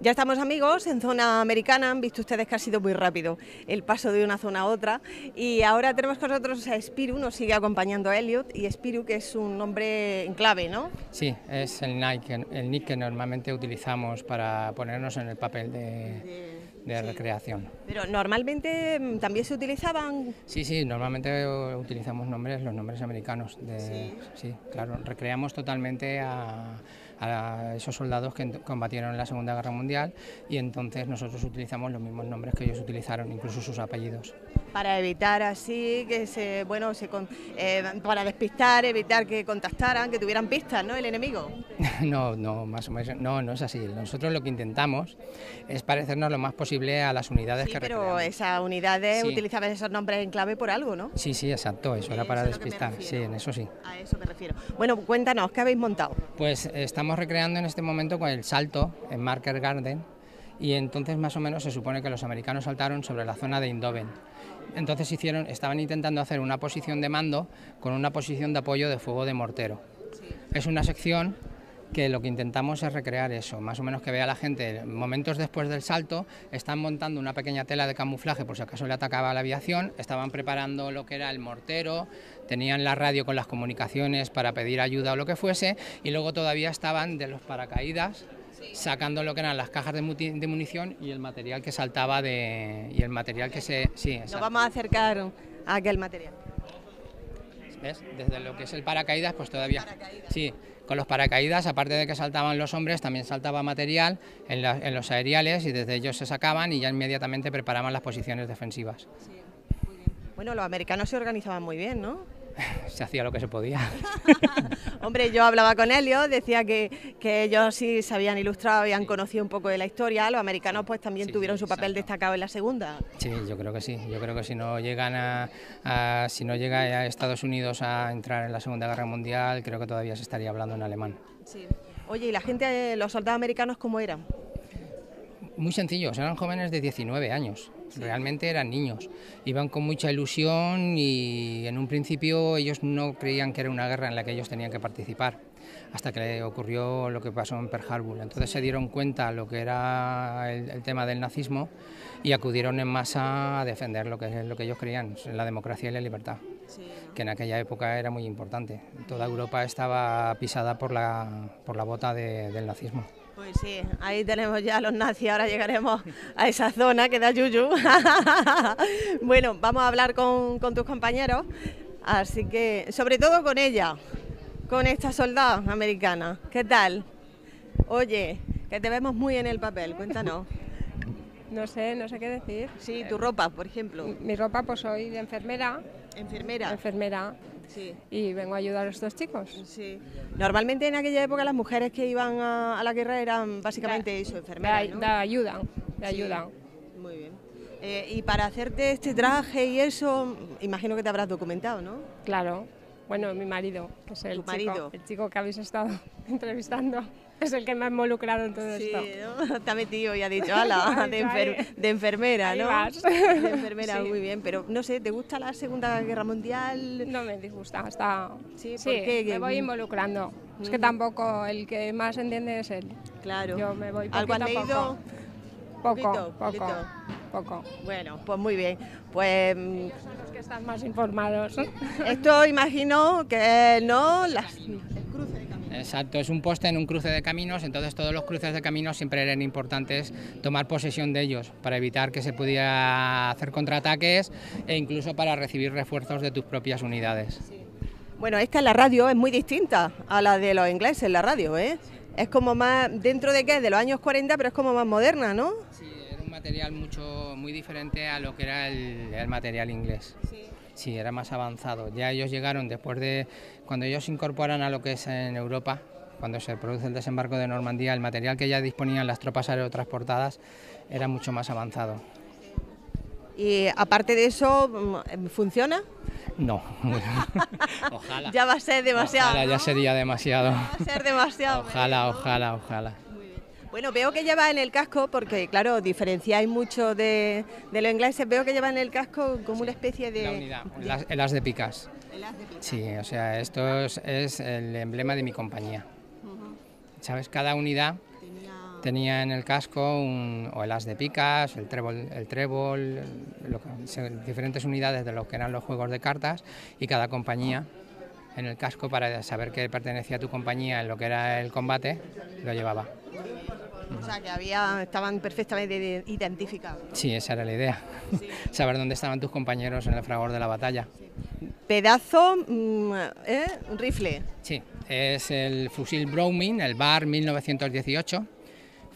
Ya estamos amigos en zona americana, han visto ustedes que ha sido muy rápido el paso de una zona a otra y ahora tenemos con nosotros a Spiru, nos sigue acompañando Elliot y Spiru que es un nombre en clave, ¿no? Sí, es el Nike, el nick que normalmente utilizamos para ponernos en el papel de, recreación. Pero normalmente mm, también se utilizaban. Sí, sí, normalmente utilizamos nombres, los nombres americanos. De, sí claro, recreamos totalmente a a esos soldados que combatieron en la Segunda Guerra Mundial y entonces nosotros utilizamos los mismos nombres que ellos utilizaron, incluso sus apellidos. Para evitar así que se, bueno, se eh, para despistar, evitar que contactaran, que tuvieran pistas, ¿no? El enemigo. no, no, más o menos, no, no es así. Nosotros lo que intentamos es parecernos lo más posible a las unidades sí, que pero esa esas unidades utilizaban esos nombres en clave por algo, ¿no? Sí, sí, exacto, eso era para despistar, sí, en eso sí. A eso me refiero. Bueno, cuéntanos, ¿qué habéis montado? Pues estamos estamos recreando en este momento con el salto en Marker Garden y entonces más o menos se supone que los americanos saltaron sobre la zona de Indoven. Entonces hicieron, estaban intentando hacer una posición de mando con una posición de apoyo de fuego de mortero. Es una sección que lo que intentamos es recrear eso, más o menos que vea la gente momentos después del salto, están montando una pequeña tela de camuflaje por si acaso le atacaba la aviación, estaban preparando lo que era el mortero, tenían la radio con las comunicaciones para pedir ayuda o lo que fuese, y luego todavía estaban de los paracaídas sacando lo que eran las cajas de, munición y el material que saltaba de y el material que se sí, exacto. nos vamos a acercar a aquel material ¿Ves? desde lo que es el paracaídas pues todavía paracaídas. sí con los paracaídas, aparte de que saltaban los hombres, también saltaba material en, los aeriales y desde ellos se sacaban y ya inmediatamente preparaban las posiciones defensivas. Bueno, los americanos se organizaban muy bien, ¿no? se hacía lo que se podía. Hombre, yo hablaba con ellos, decía que, ellos sí se habían ilustrado, habían conocido un poco de la historia, los americanos pues también tuvieron su papel destacado en la segunda. Sí, yo creo que sí, yo creo que si no llegan a, si no llega a Estados Unidos a entrar en la Segunda Guerra Mundial, creo que todavía se estaría hablando en alemán. Oye, ¿y la gente, eh, los soldados americanos cómo eran? Muy sencillos, eran jóvenes de 19 años realmente eran niños. Iban con mucha ilusión y en un principio ellos no creían que era una guerra en la que ellos tenían que participar, hasta que ocurrió lo que pasó en Pearl Harbor. Entonces se dieron cuenta lo que era el, tema del nazismo y acudieron en masa a defender lo que, ellos creían, la democracia y la libertad. que en aquella época era muy importante. Toda Europa estaba pisada por la, bota del nazismo. Pues sí, ahí tenemos ya los nazis, ahora llegaremos a esa zona que da Yuyu. bueno, vamos a hablar con, tus compañeros, así que, sobre todo con ella, con esta soldada americana. ¿Qué tal? Oye, que te vemos muy en el papel, cuéntanos. No sé, no sé qué decir. Sí, tu ropa, por ejemplo. Mi ropa, pues soy de enfermera. Enfermera. Enfermera. Y vengo a ayudar a estos chicos. Sí. Normalmente en aquella época las mujeres que iban a, la guerra eran básicamente eso, enfermeras. ¿no? Da, ayudan, Muy bien. Eh, y para hacerte este traje y eso, imagino que te habrás documentado, ¿no? Claro. Bueno, mi marido, que es el, chico, el chico que habéis estado entrevistando es el que me ha involucrado en todo esto. Te ha metido y ha dicho, ala, de, de, enfermera, ¿no? De enfermera, muy bien. Pero no sé, ¿te gusta la Segunda Guerra Mundial? No me disgusta, hasta. Sí, me voy involucrando. Es que mm. tampoco el que más entiende es él. Claro. Yo me voy ¿Algo has leído? Poco, poco, poco. Bueno, pues muy bien. Pues Ellos son los que están más informados. Esto imagino que no las el cruce Exacto, es un poste en un cruce de caminos, entonces todos los cruces de caminos siempre eran importantes tomar posesión de ellos para evitar que se pudiera hacer contraataques e incluso para recibir refuerzos de tus propias unidades. Bueno, es que la radio es muy distinta a la de los ingleses, la radio, ¿eh? Es como más, dentro de qué, de los años 40, pero es como más moderna, ¿no? Sí, era un material mucho, muy diferente a lo que era el, material inglés sí, era más avanzado. Ya ellos llegaron después de, cuando ellos se incorporan a lo que es en Europa, cuando se produce el desembarco de Normandía, el material que ya disponían las tropas aerotransportadas era mucho más avanzado. ¿Y aparte de eso, mm, funciona? No. ojalá. Ya va a ser demasiado. Ojalá, ya sería demasiado. va a ser demasiado. ojalá, ojalá, ojalá. Bueno, veo que lleva en el casco, porque claro, diferenciáis mucho de, los ingleses, veo que lleva en el casco como una especie de... La unidad, el as, de picas. Sí, o sea, esto es, el emblema de mi compañía. ¿Sabes? Cada unidad tenía... en el casco o el as de picas, el trébol, diferentes unidades de lo que eran los juegos de cartas y cada compañía en el casco para saber que pertenecía a tu compañía en lo que era el combate, lo llevaba. O sea, que había, estaban perfectamente identificados. Sí, esa era la idea. Saber dónde estaban tus compañeros en el fragor de la batalla. Pedazo, mm, ¿eh? rifle. Sí, es el fusil Browning, el BAR 1918.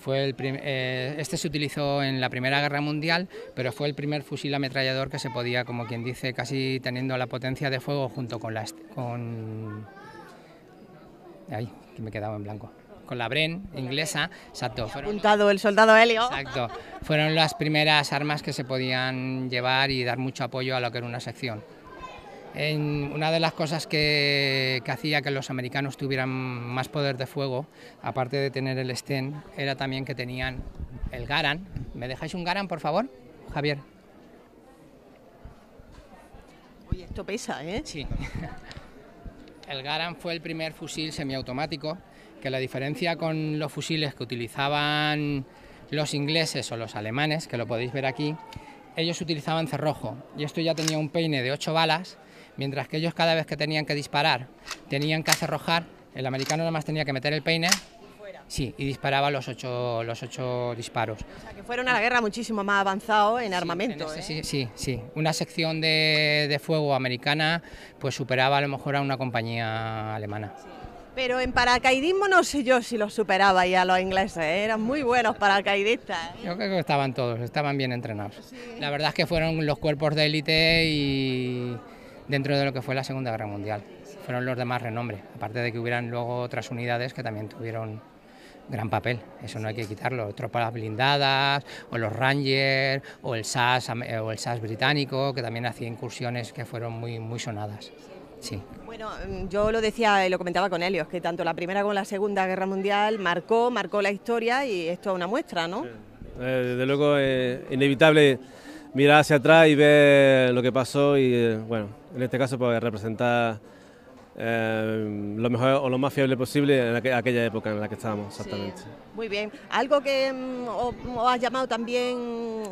Fue el eh, este se utilizó en la Primera Guerra Mundial, pero fue el primer fusil ametrallador que se podía, como quien dice, casi teniendo la potencia de fuego junto con la... Con... Ay, que me quedaba en blanco con la Bren inglesa. Exacto. Fueron, el soldado Helio. Exacto. Fueron las primeras armas que se podían llevar y dar mucho apoyo a lo que era una sección. En una de las cosas que, hacía que los americanos tuvieran más poder de fuego, aparte de tener el Sten, era también que tenían el Garan. ¿Me dejáis un Garan, por favor, Javier? Oye, esto pesa, ¿eh? Sí. El Garan fue el primer fusil semiautomático que la diferencia con los fusiles que utilizaban los ingleses o los alemanes, que lo podéis ver aquí, ellos utilizaban cerrojo y esto ya tenía un peine de ocho balas, mientras que ellos cada vez que tenían que disparar tenían que acerrojar, el americano nada más tenía que meter el peine Sí, y disparaba los ocho, los disparos. O sea, que fueron a la guerra muchísimo más avanzado en armamento. ¿eh? Sí, sí, sí. Una sección de, fuego americana pues superaba a lo mejor a una compañía alemana. Pero en paracaidismo no sé yo si los superaba ya los ingleses, ¿eh? eran muy buenos paracaidistas. ¿eh? Yo creo que estaban todos, estaban bien entrenados. La verdad es que fueron los cuerpos de élite y dentro de lo que fue la Segunda Guerra Mundial. Fueron los de más renombre, aparte de que hubieran luego otras unidades que también tuvieron gran papel, eso no hay que quitarlo. Tropas blindadas, o los Rangers, o el SAS, eh, o el SAS británico, que también hacía incursiones que fueron muy sonadas. Bueno, mm, yo lo decía, y eh, lo comentaba con Helios, que tanto la Primera como la Segunda Guerra Mundial marcó, marcó la historia y esto es una muestra, ¿no? Eh, desde luego es eh, inevitable mirar hacia atrás y ver lo que pasó y, bueno, en este caso pues representar lo mejor o lo más fiable posible en aquella época en la que estábamos, exactamente. muy bien. ¿Algo que mm, os, ha llamado también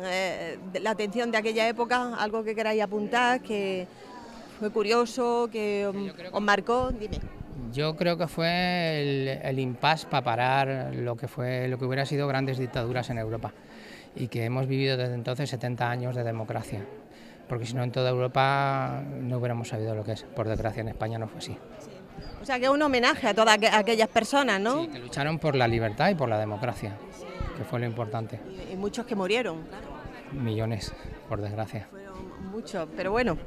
la atención de aquella época? ¿Algo que queráis apuntar? que ...fue curioso que mm, os, marcó? Dime. Yo creo que fue el, el impasse para parar lo que, fue, lo que hubiera sido grandes dictaduras en Europa y que hemos vivido desde entonces 70 años de democracia porque si no en toda Europa no hubiéramos sabido lo que es. Por desgracia en España no fue así. O sea que es un homenaje a todas aquellas personas, ¿no? Sí, que lucharon por la libertad y por la democracia, que fue lo importante. Y, muchos que murieron, claro. Millones, por desgracia pero bueno.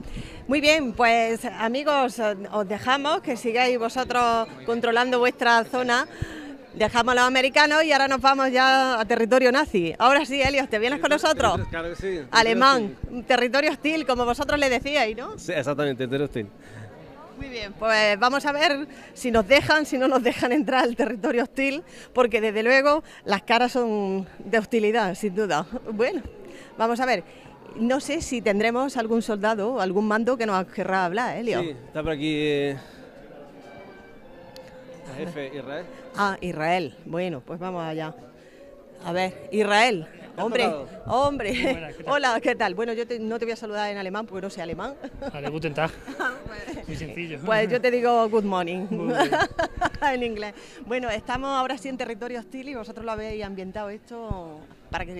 Muy bien, pues amigos, os dejamos que sigáis vosotros controlando vuestra zona. Dejamos a los americanos y ahora nos vamos ya a territorio nazi. Ahora sí, Helios, ¿te vienes con nosotros? Claro que sí. Alemán, territorio hostil, como vosotros le decíais, ¿no? Sí, exactamente, territorio hostil. Muy bien, pues vamos a ver si nos dejan, si no nos dejan entrar al territorio hostil, porque desde luego las caras son de hostilidad, sin duda. Bueno, vamos a ver. No sé si tendremos algún soldado, algún mando que nos querrá hablar, Elio. ¿eh, sí, está por aquí. Eh, la Jefe, Israel. Ah, Israel. Bueno, pues vamos allá. A ver, Israel. Hombre, hombre. Hola, ¿qué tal? Bueno, yo no te voy a saludar en alemán porque no sé alemán. Vale, guten Tag. Muy sencillo. Pues yo te digo good morning en inglés. Bueno, estamos ahora sí en territorio hostil y vosotros lo habéis ambientado esto para que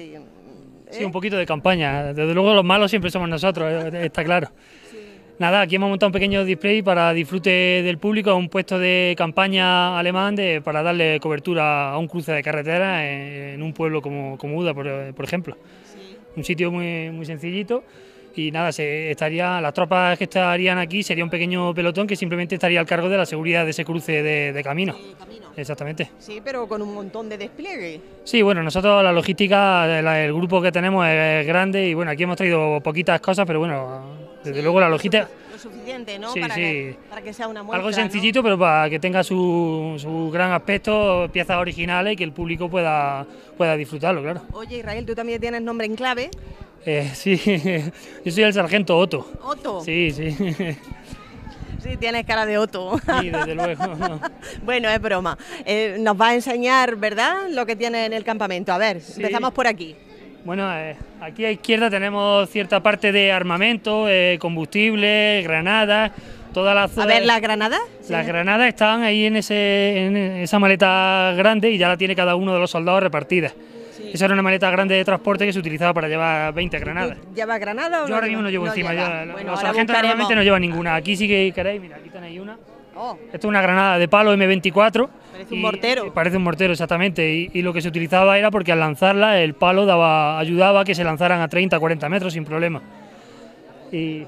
Sí, un ¿Eh? poquito de campaña. Desde luego los malos siempre somos nosotros, eh, eh, está claro. Nada, aquí hemos montado un pequeño display para disfrute del público, un puesto de campaña alemán para darle cobertura a un cruce de carretera en, un pueblo como, Uda, por, ejemplo. Un sitio muy sencillito y nada, se estaría, las tropas que estarían aquí sería un pequeño pelotón que simplemente estaría al cargo de la seguridad de ese cruce de, camino. Exactamente. Sí, pero con un montón de despliegue. Sí, bueno, nosotros la logística, el grupo que tenemos es grande y bueno, aquí hemos traído poquitas cosas, pero bueno, desde luego la logística suficiente, ¿no? para, sea una Algo sencillito, pero para que tenga su, su, gran aspecto, piezas originales y que el público pueda, pueda disfrutarlo, claro. Oye, Israel, tú también tienes nombre en clave. Eh, sí, yo soy el sargento Otto. ¿Otto? Sí, sí. Sí, tienes cara de Otto. Sí, desde luego. bueno, es broma. Eh, nos va a enseñar, ¿verdad?, lo que tiene en el campamento. A ver, empezamos por aquí. Bueno, eh, aquí a izquierda tenemos cierta parte de armamento, eh, combustible, granadas, toda la zona. A ver, las granadas. Las granadas están ahí en, ese, esa maleta grande y ya la tiene cada uno de los soldados repartida. Esa era una maleta grande de transporte que se utilizaba para llevar 20 granadas. ¿Lleva granadas o Yo no ahora mismo no llevo encima. Lleva. bueno, los normalmente no lleva ninguna. Aquí sí que queréis, mira, aquí tenéis una. Oh. Esto es una granada de palo M24. Parece un mortero. Parece un mortero, exactamente. Y, lo que se utilizaba era porque al lanzarla el palo daba, ayudaba a que se lanzaran a 30, 40 metros sin problema. Y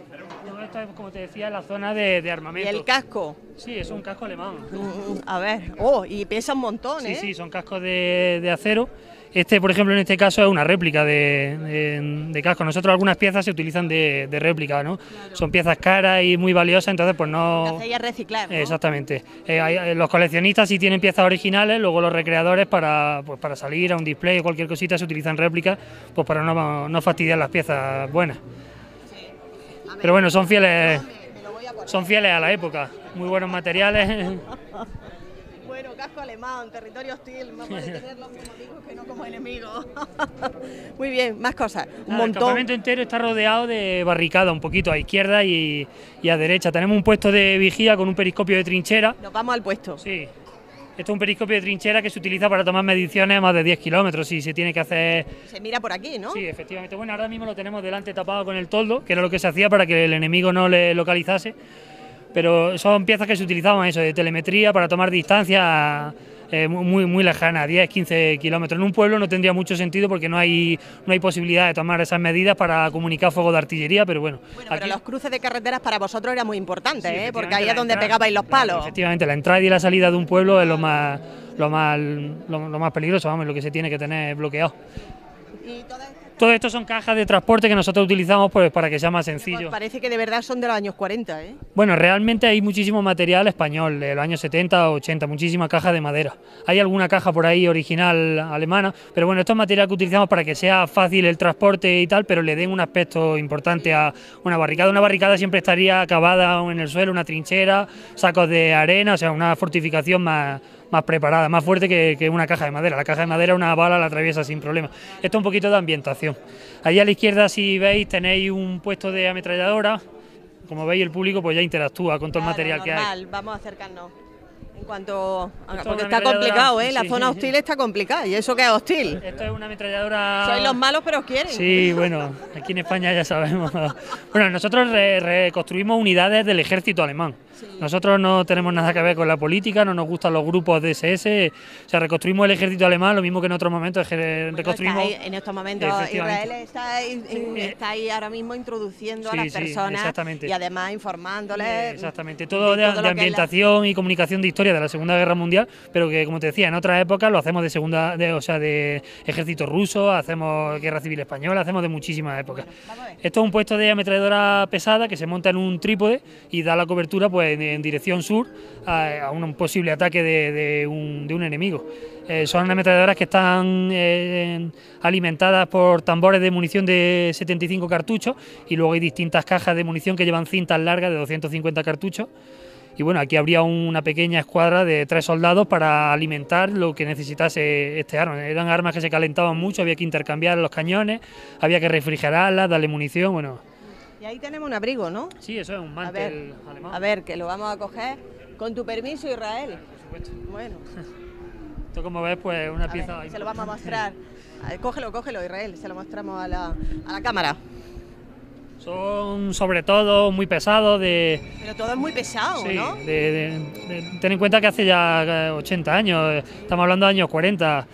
esto es, como te decía, la zona de, armamento. ¿Y el casco? Sí, es un casco alemán. Uh, a ver, oh, y pesa un montón, sí, ¿eh? Sí, son cascos de, de acero este, por ejemplo, en este caso es una réplica de, casco. Nosotros algunas piezas se utilizan de, réplica, ¿no? Son piezas caras y muy valiosas, entonces pues no... Las reciclar, Exactamente. Eh, eh, los coleccionistas sí tienen piezas originales, luego los recreadores para, pues, para salir a un display o cualquier cosita se utilizan réplicas pues para no, no fastidiar las piezas buenas. Pero bueno, son fieles, son fieles a la época. Muy buenos materiales. casco alemán, territorio hostil, más que no como enemigo. Muy bien, más cosas. Un montón. El campamento entero está rodeado de barricada, un poquito a izquierda y, y a derecha. Tenemos un puesto de vigía con un periscopio de trinchera. Nos vamos al puesto. Sí. Esto es un periscopio de trinchera que se utiliza para tomar mediciones a más de 10 kilómetros y se tiene que hacer... Se mira por aquí, ¿no? Sí, efectivamente. Bueno, ahora mismo lo tenemos delante tapado con el toldo, que era lo que se hacía para que el enemigo no le localizase pero son piezas que se utilizaban eso, de telemetría para tomar distancia eh, muy, muy lejana, 10, 15 kilómetros. En un pueblo no tendría mucho sentido porque no hay, no hay posibilidad de tomar esas medidas para comunicar fuego de artillería, pero bueno. los cruces de carreteras para vosotros era muy importante, ¿eh? porque ahí es donde pegabais los palos. Efectivamente, la entrada y la salida de un pueblo es lo más, lo más, lo, más peligroso, vamos, lo que se tiene que tener bloqueado. ¿Y todo esto son cajas de transporte que nosotros utilizamos pues, para que sea más sencillo. Parece que de verdad son de los años 40, ¿eh? Bueno, realmente hay muchísimo material español, de los años 70, 80, muchísimas cajas de madera. Hay alguna caja por ahí original alemana, pero bueno, esto es material que utilizamos para que sea fácil el transporte y tal, pero le den un aspecto importante a una barricada. Una barricada siempre estaría acabada en el suelo, una trinchera, sacos de arena, o sea, una fortificación más, más preparada, más fuerte que, una caja de madera. La caja de madera una bala la atraviesa sin problema. Esto es un poquito de ambientación. Allí a la izquierda, si veis, tenéis un puesto de ametralladora. Como veis, el público pues ya interactúa con todo el material que hay. Vamos a acercarnos. En cuanto. Porque está complicado, ¿eh? la zona hostil está complicada. ¿Y eso qué es hostil? Esto es una ametralladora. Sois los malos, pero os quieren. Sí, bueno, aquí en España ya sabemos. bueno, nosotros reconstruimos unidades del ejército alemán. Nosotros no tenemos nada que ver con la política, no nos gustan los grupos de SS. O sea, reconstruimos el ejército alemán, lo mismo que en otros momentos reconstruimos. en estos momentos Israel está, ahí ahora mismo introduciendo a las personas y además informándoles. exactamente, todo de, ambientación y comunicación de historia de la Segunda Guerra Mundial, pero que como te decía, en otras épocas lo hacemos de segunda, o sea, de ejército ruso, hacemos guerra civil española, hacemos de muchísimas épocas. Esto es un puesto de ametralladora pesada que se monta en un trípode y da la cobertura pues en, dirección sur a, un posible ataque de, un, enemigo. son eh, son ametralladoras que están eh, alimentadas por tambores de munición de 75 cartuchos y luego hay distintas cajas de munición que llevan cintas largas de 250 cartuchos. Y bueno, aquí habría una pequeña escuadra de tres soldados para alimentar lo que necesitase este arma. Eran armas que se calentaban mucho, había que intercambiar los cañones, había que refrigerarlas, darle munición, bueno, ahí tenemos un abrigo, ¿no? Sí, eso es un mantel ver, alemán. A ver, que lo vamos a coger. Con tu permiso, Israel. Por supuesto. Bueno. Esto, como ves, pues una pieza... se lo vamos a mostrar. cógelo, cógelo, Israel. Se lo mostramos a la, a la cámara. Son sobre todo muy pesados de... Pero todo es muy pesado, ¿no? ten en cuenta que hace ya 80 eh, años, eh, estamos hablando de años 40.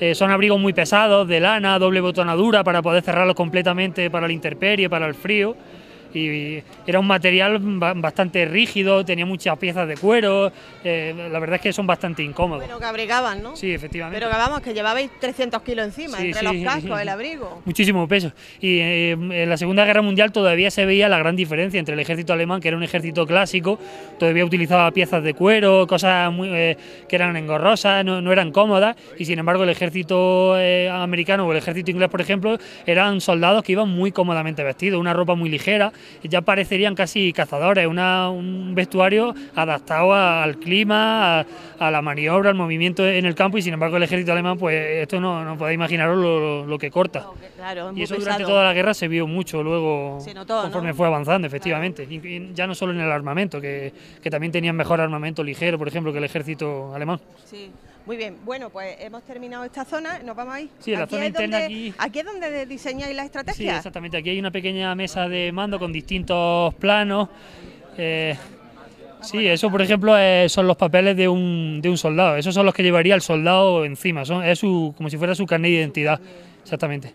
Eh, son abrigos muy pesados, de lana, doble botonadura para poder cerrarlos completamente para la intemperie, para el frío y era un material bastante rígido, tenía muchas piezas de cuero, eh, la verdad es que son bastante incómodos. Pero que abrigaban ¿no? Sí, efectivamente. Pero que vamos, que llevabais 300 kilos encima, entre los cascos, el abrigo. Muchísimo peso. Y eh, en la Segunda Guerra Mundial todavía se veía la gran diferencia entre el ejército alemán, que era un ejército clásico, todavía utilizaba piezas de cuero, cosas eh, que eran engorrosas, no, no, eran cómodas, y sin embargo el ejército americano o el ejército inglés, por ejemplo, eran soldados que iban muy cómodamente vestidos, una ropa muy ligera, ya parecerían casi cazadores, una, un vestuario adaptado al clima, a, la maniobra, al movimiento en el campo y sin embargo el ejército alemán, pues esto no, no podéis imaginaros lo, que corta. y eso durante toda la guerra se vio mucho luego conforme fue avanzando, efectivamente. ya no solo en el armamento, que, que también tenían mejor armamento ligero, por ejemplo, que el ejército alemán. Muy bien, bueno, pues hemos terminado esta zona, nos vamos ahí. aquí la zona donde, aquí... aquí. es donde diseñáis la estrategia. Sí, exactamente, aquí hay una pequeña mesa de mando con distintos planos. Eh, sí, eso por ejemplo eh, son los papeles de un, de un soldado, esos son los que llevaría el soldado encima, son, es su, como si fuera su carnet de identidad, exactamente.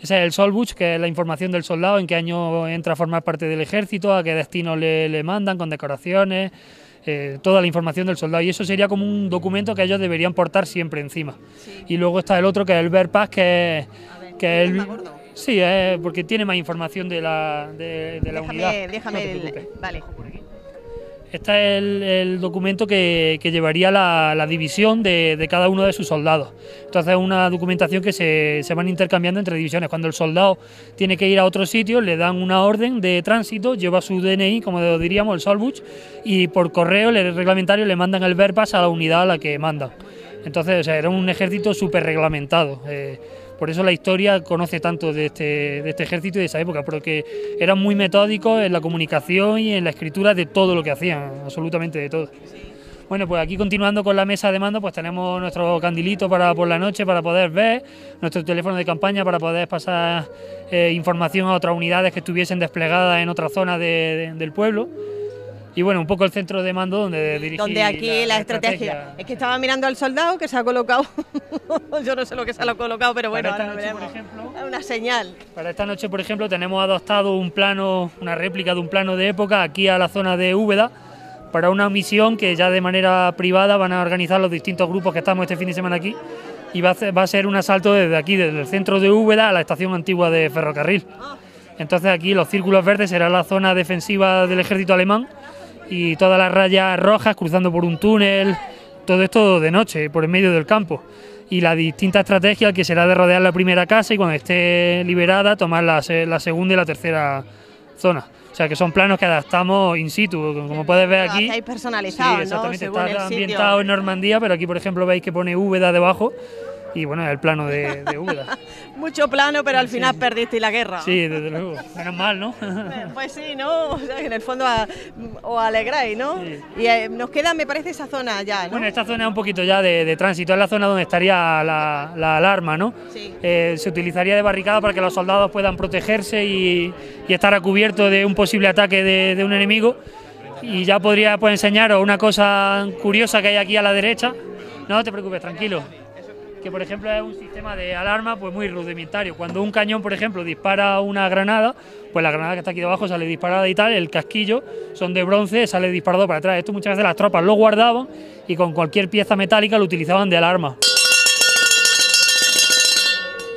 Ese es el Solbuch, que es la información del soldado, en qué año entra a formar parte del ejército, a qué destino le, le mandan, con decoraciones, eh, toda la información del soldado. Y eso sería como un documento que ellos deberían portar siempre encima. Y luego está el otro que es el Verpass, que que él Sí, eh, porque tiene más información de la, de, la unidad. Déjame Vale. Este es el, documento que, llevaría la, división de, cada uno de sus soldados. Entonces es una documentación que se, van intercambiando entre divisiones. Cuando el soldado tiene que ir a otro sitio, le dan una orden de tránsito, lleva su DNI, como diríamos, el Solbuch, y por correo el reglamentario le mandan el Verpas a la unidad a la que manda. Entonces era un ejército súper reglamentado. Eh, por eso la historia conoce tanto este, de este, ejército y de esa época, porque eran muy metódicos en la comunicación y en la escritura de todo lo que hacían, absolutamente de todo. Bueno, pues aquí continuando con la mesa de mando, pues tenemos nuestro candilito para por la noche para poder ver, nuestro teléfono de campaña para poder pasar eh, información a otras unidades que estuviesen desplegadas en otra zona del pueblo y bueno, un poco el centro de mando donde dirigimos. Donde aquí la, estrategia. Es que estaba mirando al soldado que se ha colocado, yo no sé lo que se ha colocado, pero bueno, para una señal. Para esta noche, por ejemplo, tenemos adoptado un plano, una réplica de un plano de época aquí a la zona de Úbeda para una misión que ya de manera privada van a organizar los distintos grupos que estamos este fin de semana aquí y va a, ser, va a ser un asalto desde aquí, desde el centro de Úbeda a la estación antigua de ferrocarril. Ah. Entonces aquí los círculos verdes será la zona defensiva del ejército alemán y todas las rayas rojas cruzando por un túnel, todo esto de noche, por el medio del campo. Y la distinta estrategia que será de rodear la primera casa y cuando esté liberada tomar la, la segunda y la tercera zona. O sea, que son planos que adaptamos in situ, como puedes ver aquí. sí, exactamente. está ambientado en Normandía, pero aquí, por ejemplo, veis que pone Úbeda debajo y bueno, el plano de, de Mucho plano, pero al final perdiste la guerra. Sí, desde luego. Menos mal, ¿no? pues sí, ¿no? O en el fondo os alegráis, ¿no? Y eh, nos queda, me parece, esa zona ya, ¿no? Bueno, esta zona es un poquito ya de, tránsito, es la zona donde estaría la, alarma, ¿no? Sí. Eh, se utilizaría de barricada para que los soldados puedan protegerse y, estar a cubierto de un posible ataque de, un enemigo. Y ya podría pues, enseñaros una cosa curiosa que hay aquí a la derecha. No te preocupes, tranquilo que por ejemplo es un sistema de alarma pues muy rudimentario. Cuando un cañón, por ejemplo, dispara una granada, pues la granada que está aquí debajo sale disparada y tal, el casquillo son de bronce, sale disparado para atrás. Esto muchas veces las tropas lo guardaban y con cualquier pieza metálica lo utilizaban de alarma.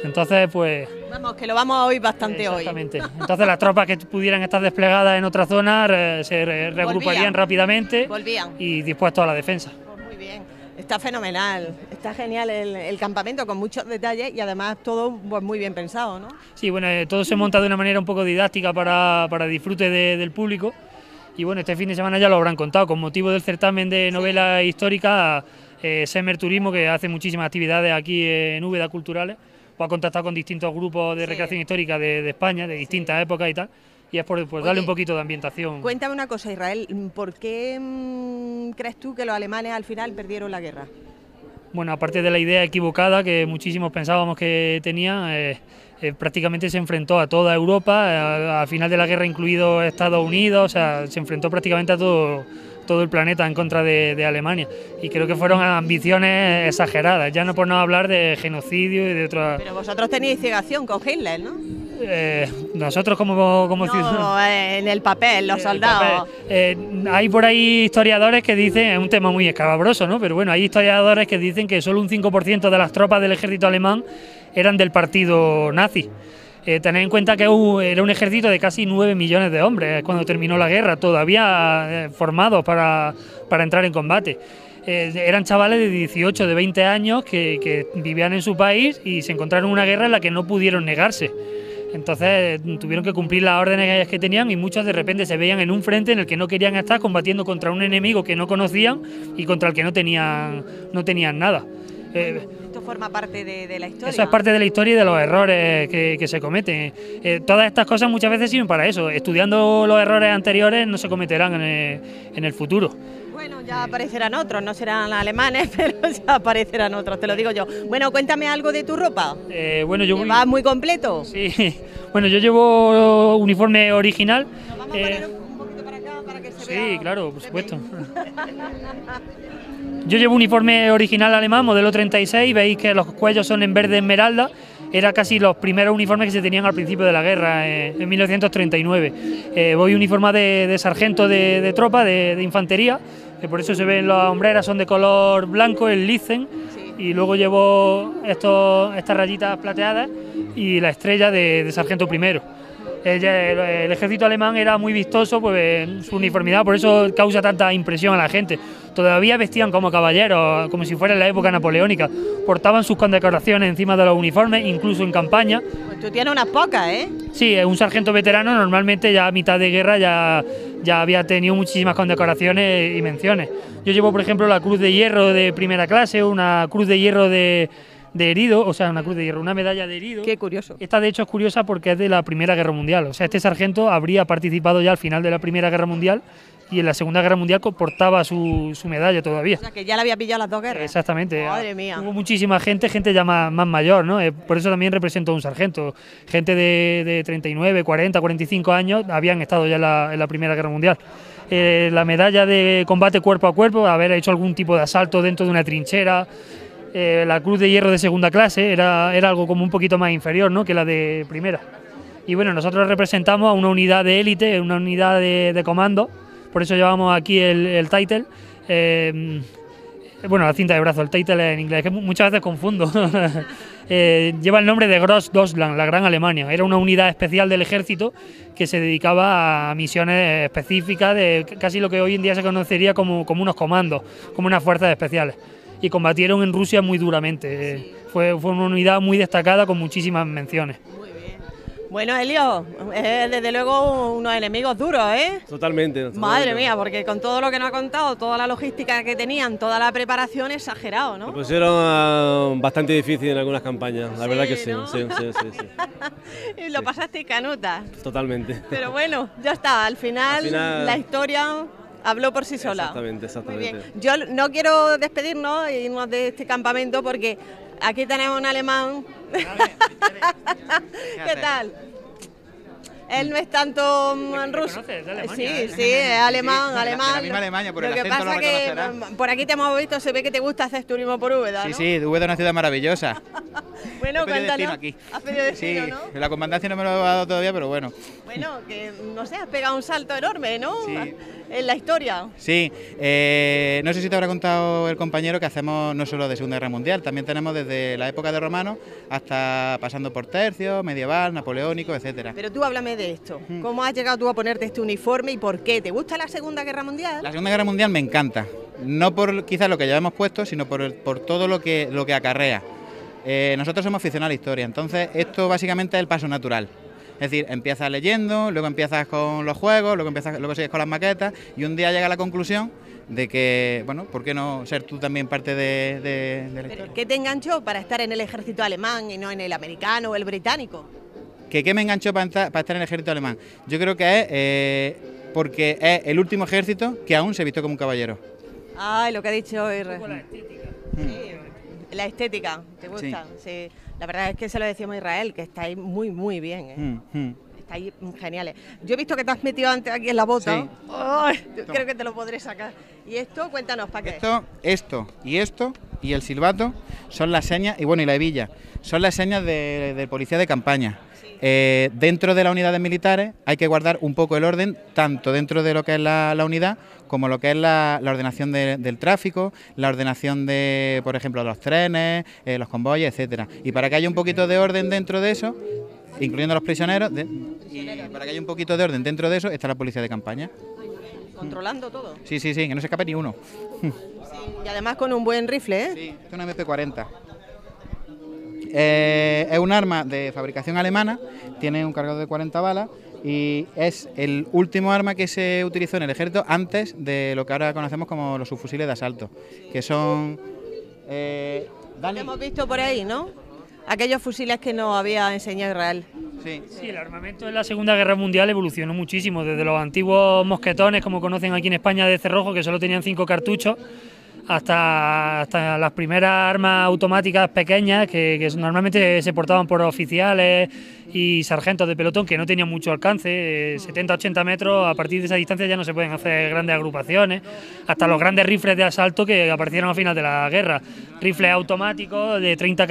Entonces, pues... Vamos, que lo vamos a oír bastante hoy. Exactamente. Entonces las tropas que pudieran estar desplegadas en otra zona eh, se reagruparían rápidamente y dispuestos a la defensa. Está fenomenal, está genial el, campamento con muchos detalles y además todo pues, muy bien pensado, ¿no? Sí, bueno, eh, todo se monta de una manera un poco didáctica para, disfrute del público y bueno, este fin de semana ya lo habrán contado, con motivo del certamen de novelas históricas histórica, eh, Semer Turismo, que hace muchísimas actividades aquí en Úbeda Culturales, o pues ha contactado con distintos grupos de recreación histórica de, España, de distintas épocas y tal, y es por, pues, darle un poquito de ambientación. Cuéntame una cosa, Israel, ¿por qué mm, crees tú que los alemanes al final perdieron la guerra? Bueno, aparte de la idea equivocada que muchísimos pensábamos que tenía, eh, eh, prácticamente se enfrentó a toda Europa, eh, al final de la guerra incluido Estados Unidos, o sea, se enfrentó prácticamente a todo, todo el planeta en contra de, Alemania. Y creo que fueron ambiciones exageradas, ya no por no hablar de genocidio y de otras... Pero vosotros tenéis ligación con Hitler, ¿no? Eh, nosotros como, como no, En el papel, los soldados. Eh, hay por ahí historiadores que dicen, es un tema muy escabroso, ¿no? Pero bueno, hay historiadores que dicen que solo un 5% de las tropas del ejército alemán eran del partido nazi. Eh, tened en cuenta que era un ejército de casi 9 millones de hombres cuando terminó la guerra, todavía formados para, entrar en combate. eran chavales de 18, de 20 años que, vivían en su país y se encontraron en una guerra en la que no pudieron negarse. Entonces mm, tuvieron que cumplir las órdenes que tenían y muchos de repente se veían en un frente en el que no querían estar combatiendo contra un enemigo que no conocían y contra el que no tenían, no tenían nada. Eh, Esto forma parte de, la historia. Eso es parte de la historia y de los errores que, se cometen. Eh, todas estas cosas muchas veces sirven para eso. Estudiando los errores anteriores no se cometerán en el futuro. Bueno, ya aparecerán otros, no serán alemanes, pero ya aparecerán otros, te lo digo yo. Bueno, cuéntame algo de tu ropa. Eh, bueno, yo ¿Vas muy completo? Sí, bueno, yo llevo uniforme original. Nos vamos a poner eh, un poquito para acá para que se sí, vea. Sí, claro, por supuesto. yo llevo uniforme original alemán, modelo 36, veis que los cuellos son en verde esmeralda era casi los primeros uniformes que se tenían al principio de la guerra, eh, en 1939. Eh, voy uniforme de, sargento de, tropa, de, de infantería, que eh, por eso se ven las hombreras, son de color blanco, el licen, y luego llevo estas rayitas plateadas y la estrella de, de sargento primero el, ejército alemán era muy vistoso, pues su uniformidad, por eso causa tanta impresión a la gente. Todavía vestían como caballeros, como si fuera en la época napoleónica. Portaban sus condecoraciones encima de los uniformes, incluso en campaña. Pues tú tienes unas pocas, ¿eh? Sí, un sargento veterano normalmente ya a mitad de guerra ya, ya había tenido muchísimas condecoraciones y menciones. Yo llevo, por ejemplo, la Cruz de Hierro de primera clase, una Cruz de Hierro de de herido, o sea, una cruz de hierro, una medalla de herido. Qué curioso. Esta de hecho es curiosa porque es de la Primera Guerra Mundial. O sea, este sargento habría participado ya al final de la Primera Guerra Mundial y en la Segunda Guerra Mundial comportaba su, su medalla todavía. O sea, que ya la había pillado las dos guerras. Exactamente. Madre mía. Hubo muchísima gente, gente ya más, mayor, ¿no? Eh, por eso también representó a un sargento. Gente de, 39, 40, 45 años habían estado ya en la, Primera Guerra Mundial. Eh, la medalla de combate cuerpo a cuerpo, haber hecho algún tipo de asalto dentro de una trinchera, eh, la cruz de hierro de segunda clase era, era algo como un poquito más inferior ¿no? que la de primera. Y bueno, nosotros representamos a una unidad de élite, una unidad de, comando, por eso llevamos aquí el, el title. Eh, bueno, la cinta de brazo, el title en inglés, que muchas veces confundo. Eh, lleva el nombre de Gross dosland la Gran Alemania. Era una unidad especial del ejército que se dedicaba a misiones específicas de casi lo que hoy en día se conocería como, como unos comandos, como unas fuerzas especiales y combatieron en Rusia muy duramente. Eh, fue, una unidad muy destacada con muchísimas menciones. Muy bien. Bueno, Elio, desde luego unos enemigos duros, ¿eh? Totalmente. Madre mía, porque con todo lo que nos ha contado, toda la logística que tenían, toda la preparación, exagerado, ¿no? Lo pusieron ah, bastante difícil en algunas campañas, la verdad que sí, sí, sí, y lo pasaste canuta. Totalmente. Pero bueno, ya está, al final... la historia habló por sí sola. Exactamente, exactamente. Yo no quiero despedirnos e irnos de este campamento porque aquí tenemos un alemán. ¿Qué tal? Él no es tanto mm, ruso. Sí, sí, es alemán, alemán. la misma Alemania, por lo que pasa lo que mm, por aquí te hemos visto, se ve que te gusta hacer turismo por Úbeda. ¿no? Sí, sí, Úbeda es una ciudad maravillosa. bueno, cuéntanos. Aquí. sí, La comandancia no me lo ha dado todavía, pero bueno. Bueno, que no sé, has pegado un salto enorme, ¿no? Sí en la historia. Sí, eh, no sé si te habrá contado el compañero que hacemos no solo de Segunda Guerra Mundial, también tenemos desde la época de Romano hasta pasando por Tercio, medieval, napoleónico, etcétera. Pero tú háblame de esto. ¿Cómo has llegado tú a ponerte este uniforme y por qué? ¿Te gusta la Segunda Guerra Mundial? La Segunda Guerra Mundial me encanta, no por quizás lo que llevamos puesto, sino por, por todo lo que, lo que acarrea. Eh, nosotros somos aficionados a la historia, entonces esto básicamente es el paso natural. Es decir, empiezas leyendo, luego empiezas con los juegos, luego, empiezas, luego sigues con las maquetas y un día llega a la conclusión de que, bueno, ¿por qué no ser tú también parte de, de, de la ¿Qué te enganchó para estar en el ejército alemán y no en el americano o el británico? ¿Que ¿Qué me enganchó para, para estar en el ejército alemán? Yo creo que es eh, porque es el último ejército que aún se visto como un caballero. Ay, lo que ha dicho hoy. La estética. Sí, la estética, ¿te gusta? sí. La verdad es que se lo decíamos a Israel, que estáis muy, muy bien. ¿eh? Mm, mm. Estáis mm, geniales. Yo he visto que te has metido antes aquí en la bota. creo que te lo podré sacar. ¿Y esto? Cuéntanos, ¿para qué? Esto, esto y esto y el silbato son las señas, y bueno, y la hebilla, son las señas del de policía de campaña. Eh, dentro de las unidades militares hay que guardar un poco el orden, tanto dentro de lo que es la, unidad como lo que es la, ordenación del tráfico, la ordenación de, por ejemplo, los trenes, eh, los convoyes, etcétera. Y para que haya un poquito de orden dentro de eso, incluyendo a los prisioneros, para que haya un poquito de orden dentro de eso está la policía de campaña. Controlando todo. Sí, sí, sí, que no se escape ni uno. y además con un buen rifle, ¿eh? Sí, es una MP40. Eh, es un arma de fabricación alemana, tiene un cargador de 40 balas y es el último arma que se utilizó en el ejército antes de lo que ahora conocemos como los subfusiles de asalto, que son... Eh, Hemos visto por ahí, ¿no? Aquellos fusiles que nos había enseñado Israel. Sí. sí, el armamento en la Segunda Guerra Mundial evolucionó muchísimo, desde los antiguos mosquetones, como conocen aquí en España, de cerrojo, que solo tenían cinco cartuchos hasta, las primeras armas automáticas pequeñas que, normalmente se portaban por oficiales y sargentos de pelotón que no tenían mucho alcance, 70-80 eh, metros, a partir de esa distancia ya no se pueden hacer grandes agrupaciones, hasta los grandes rifles de asalto que aparecieron a final de la guerra, rifles automáticos de 30,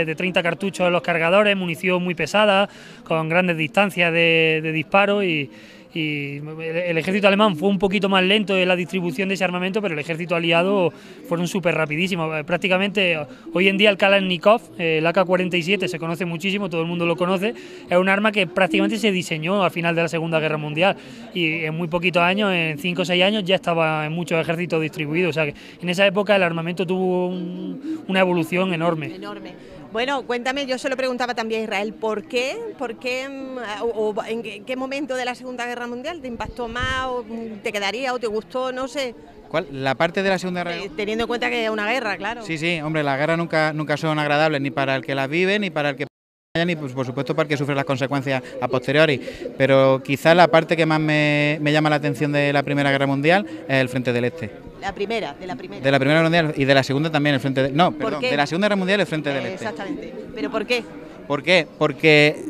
eh, de 30 cartuchos en los cargadores, munición muy pesada, con grandes distancias de, de disparo y y el ejército alemán fue un poquito más lento en la distribución de ese armamento, pero el ejército aliado fueron súper rapidísimos. Eh, prácticamente eh, hoy en día el Kalashnikov, el AK-47, se conoce muchísimo, todo el mundo lo conoce, es un arma que prácticamente se diseñó al final de la Segunda Guerra Mundial y en muy poquito años, en 5 o 6 años, ya estaba en muchos ejércitos distribuidos. O sea que en esa época el armamento tuvo una evolución enorme. Bueno, cuéntame, yo se lo preguntaba también a Israel, ¿por qué? ¿Por qué mm, o, en qué, momento de la Segunda Guerra Mundial te impactó más o mm, te quedaría o te gustó, no sé? ¿Cuál? ¿La parte de la Segunda Guerra? Mundial? Eh, teniendo en cuenta que es una guerra, claro. Sí, sí, hombre, las guerras nunca, nunca son agradables ni para el que las vive ni para el que ni, pues, por supuesto para que sufre las consecuencias a posteriori. Pero quizás la parte que más me llama la atención de la Primera Guerra Mundial es el Frente del Este. La primera, de la primera. De la Primera Mundial y de la Segunda también el Frente de No, perdón, de la Segunda Guerra Mundial el Frente del Este. Exactamente. ¿Pero por qué? ¿Por qué? Porque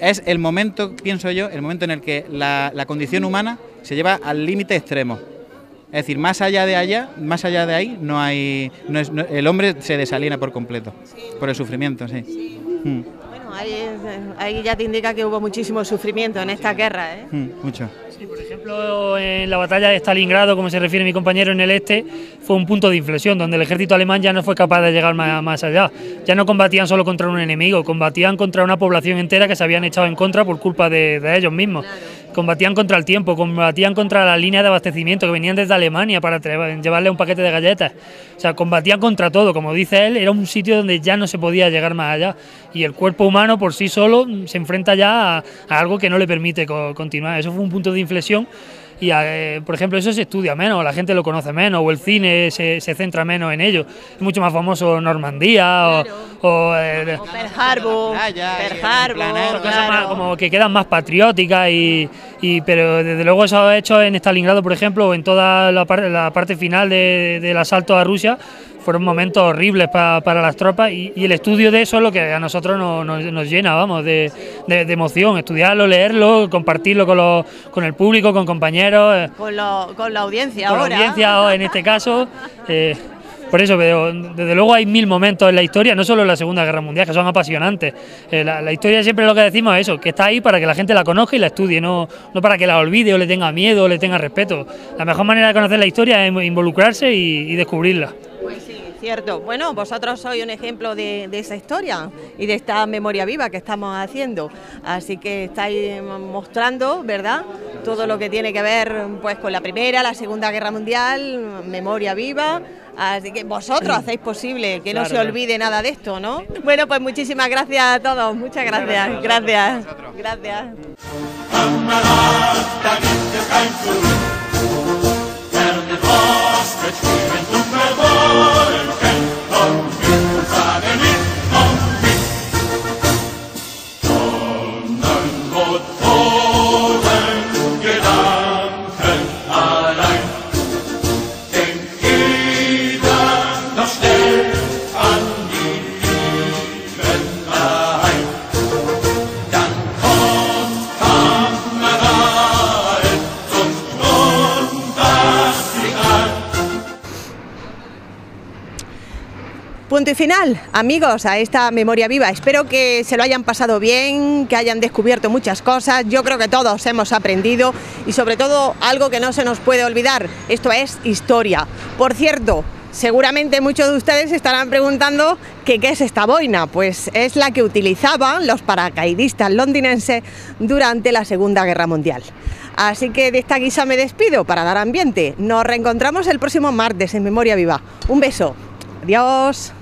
es el momento, pienso yo, el momento en el que la, condición humana se lleva al límite extremo. Es decir, más allá de allá, más allá de ahí, no hay, no es, el hombre se desalina por completo, por el sufrimiento, sí. Hmm. Bueno, ahí, ahí, ya te indica que hubo muchísimo sufrimiento en esta guerra, ¿eh? Hmm, mucho por ejemplo, en la batalla de Stalingrado, como se refiere mi compañero en el este, fue un punto de inflexión donde el ejército alemán ya no fue capaz de llegar más, allá. Ya no combatían solo contra un enemigo, combatían contra una población entera que se habían echado en contra por culpa de, ellos mismos combatían contra el tiempo, combatían contra la línea de abastecimiento que venían desde Alemania para llevarle un paquete de galletas. O sea, combatían contra todo, como dice él, era un sitio donde ya no se podía llegar más allá. Y el cuerpo humano por sí solo se enfrenta ya a, algo que no le permite continuar. Eso fue un punto de inflexión y, eh, por ejemplo, eso se estudia menos, la gente lo conoce menos, o el cine se, se centra menos en ello. Es mucho más famoso Normandía o, o, eh, Harbor, ¿eh? como que quedan más patrióticas, y, pero desde luego eso ha hecho en Stalingrado, por ejemplo, o en toda la, la parte final del asalto a Rusia, fueron momentos horribles para las tropas y, el estudio de eso es lo que a nosotros nos, nos, llena, vamos, de, emoción, estudiarlo, leerlo, compartirlo con, los, con el público, con compañeros. Eh, con, con la audiencia con ahora. la audiencia en este caso. Eh, por eso, desde luego hay mil momentos en la historia, no solo en la Segunda Guerra Mundial, que son apasionantes. Eh, la, historia siempre lo que decimos es eso, que está ahí para que la gente la conozca y la estudie, no, no para que la olvide o le tenga miedo o le tenga respeto. La mejor manera de conocer la historia es involucrarse y descubrirla. Pues Cierto. Bueno, vosotros sois un ejemplo de, esa historia y de esta memoria viva que estamos haciendo. Así que estáis mostrando, ¿verdad? Todo lo que tiene que ver pues, con la Primera, la Segunda Guerra Mundial, memoria viva. Así que vosotros hacéis posible que no se olvide nada de esto, ¿no? Bueno, pues muchísimas gracias a todos. Muchas Gracias. Gracias. gracias. noastră și pentru că punto y final, amigos, a esta memoria viva. Espero que se lo hayan pasado bien, que hayan descubierto muchas cosas. Yo creo que todos hemos aprendido y sobre todo algo que no se nos puede olvidar, esto es historia. Por cierto, seguramente muchos de ustedes estarán preguntando que qué es esta boina. Pues es la que utilizaban los paracaidistas londinenses durante la Segunda Guerra Mundial. Así que de esta guisa me despido para dar ambiente. Nos reencontramos el próximo martes en Memoria Viva. Un beso. Adiós.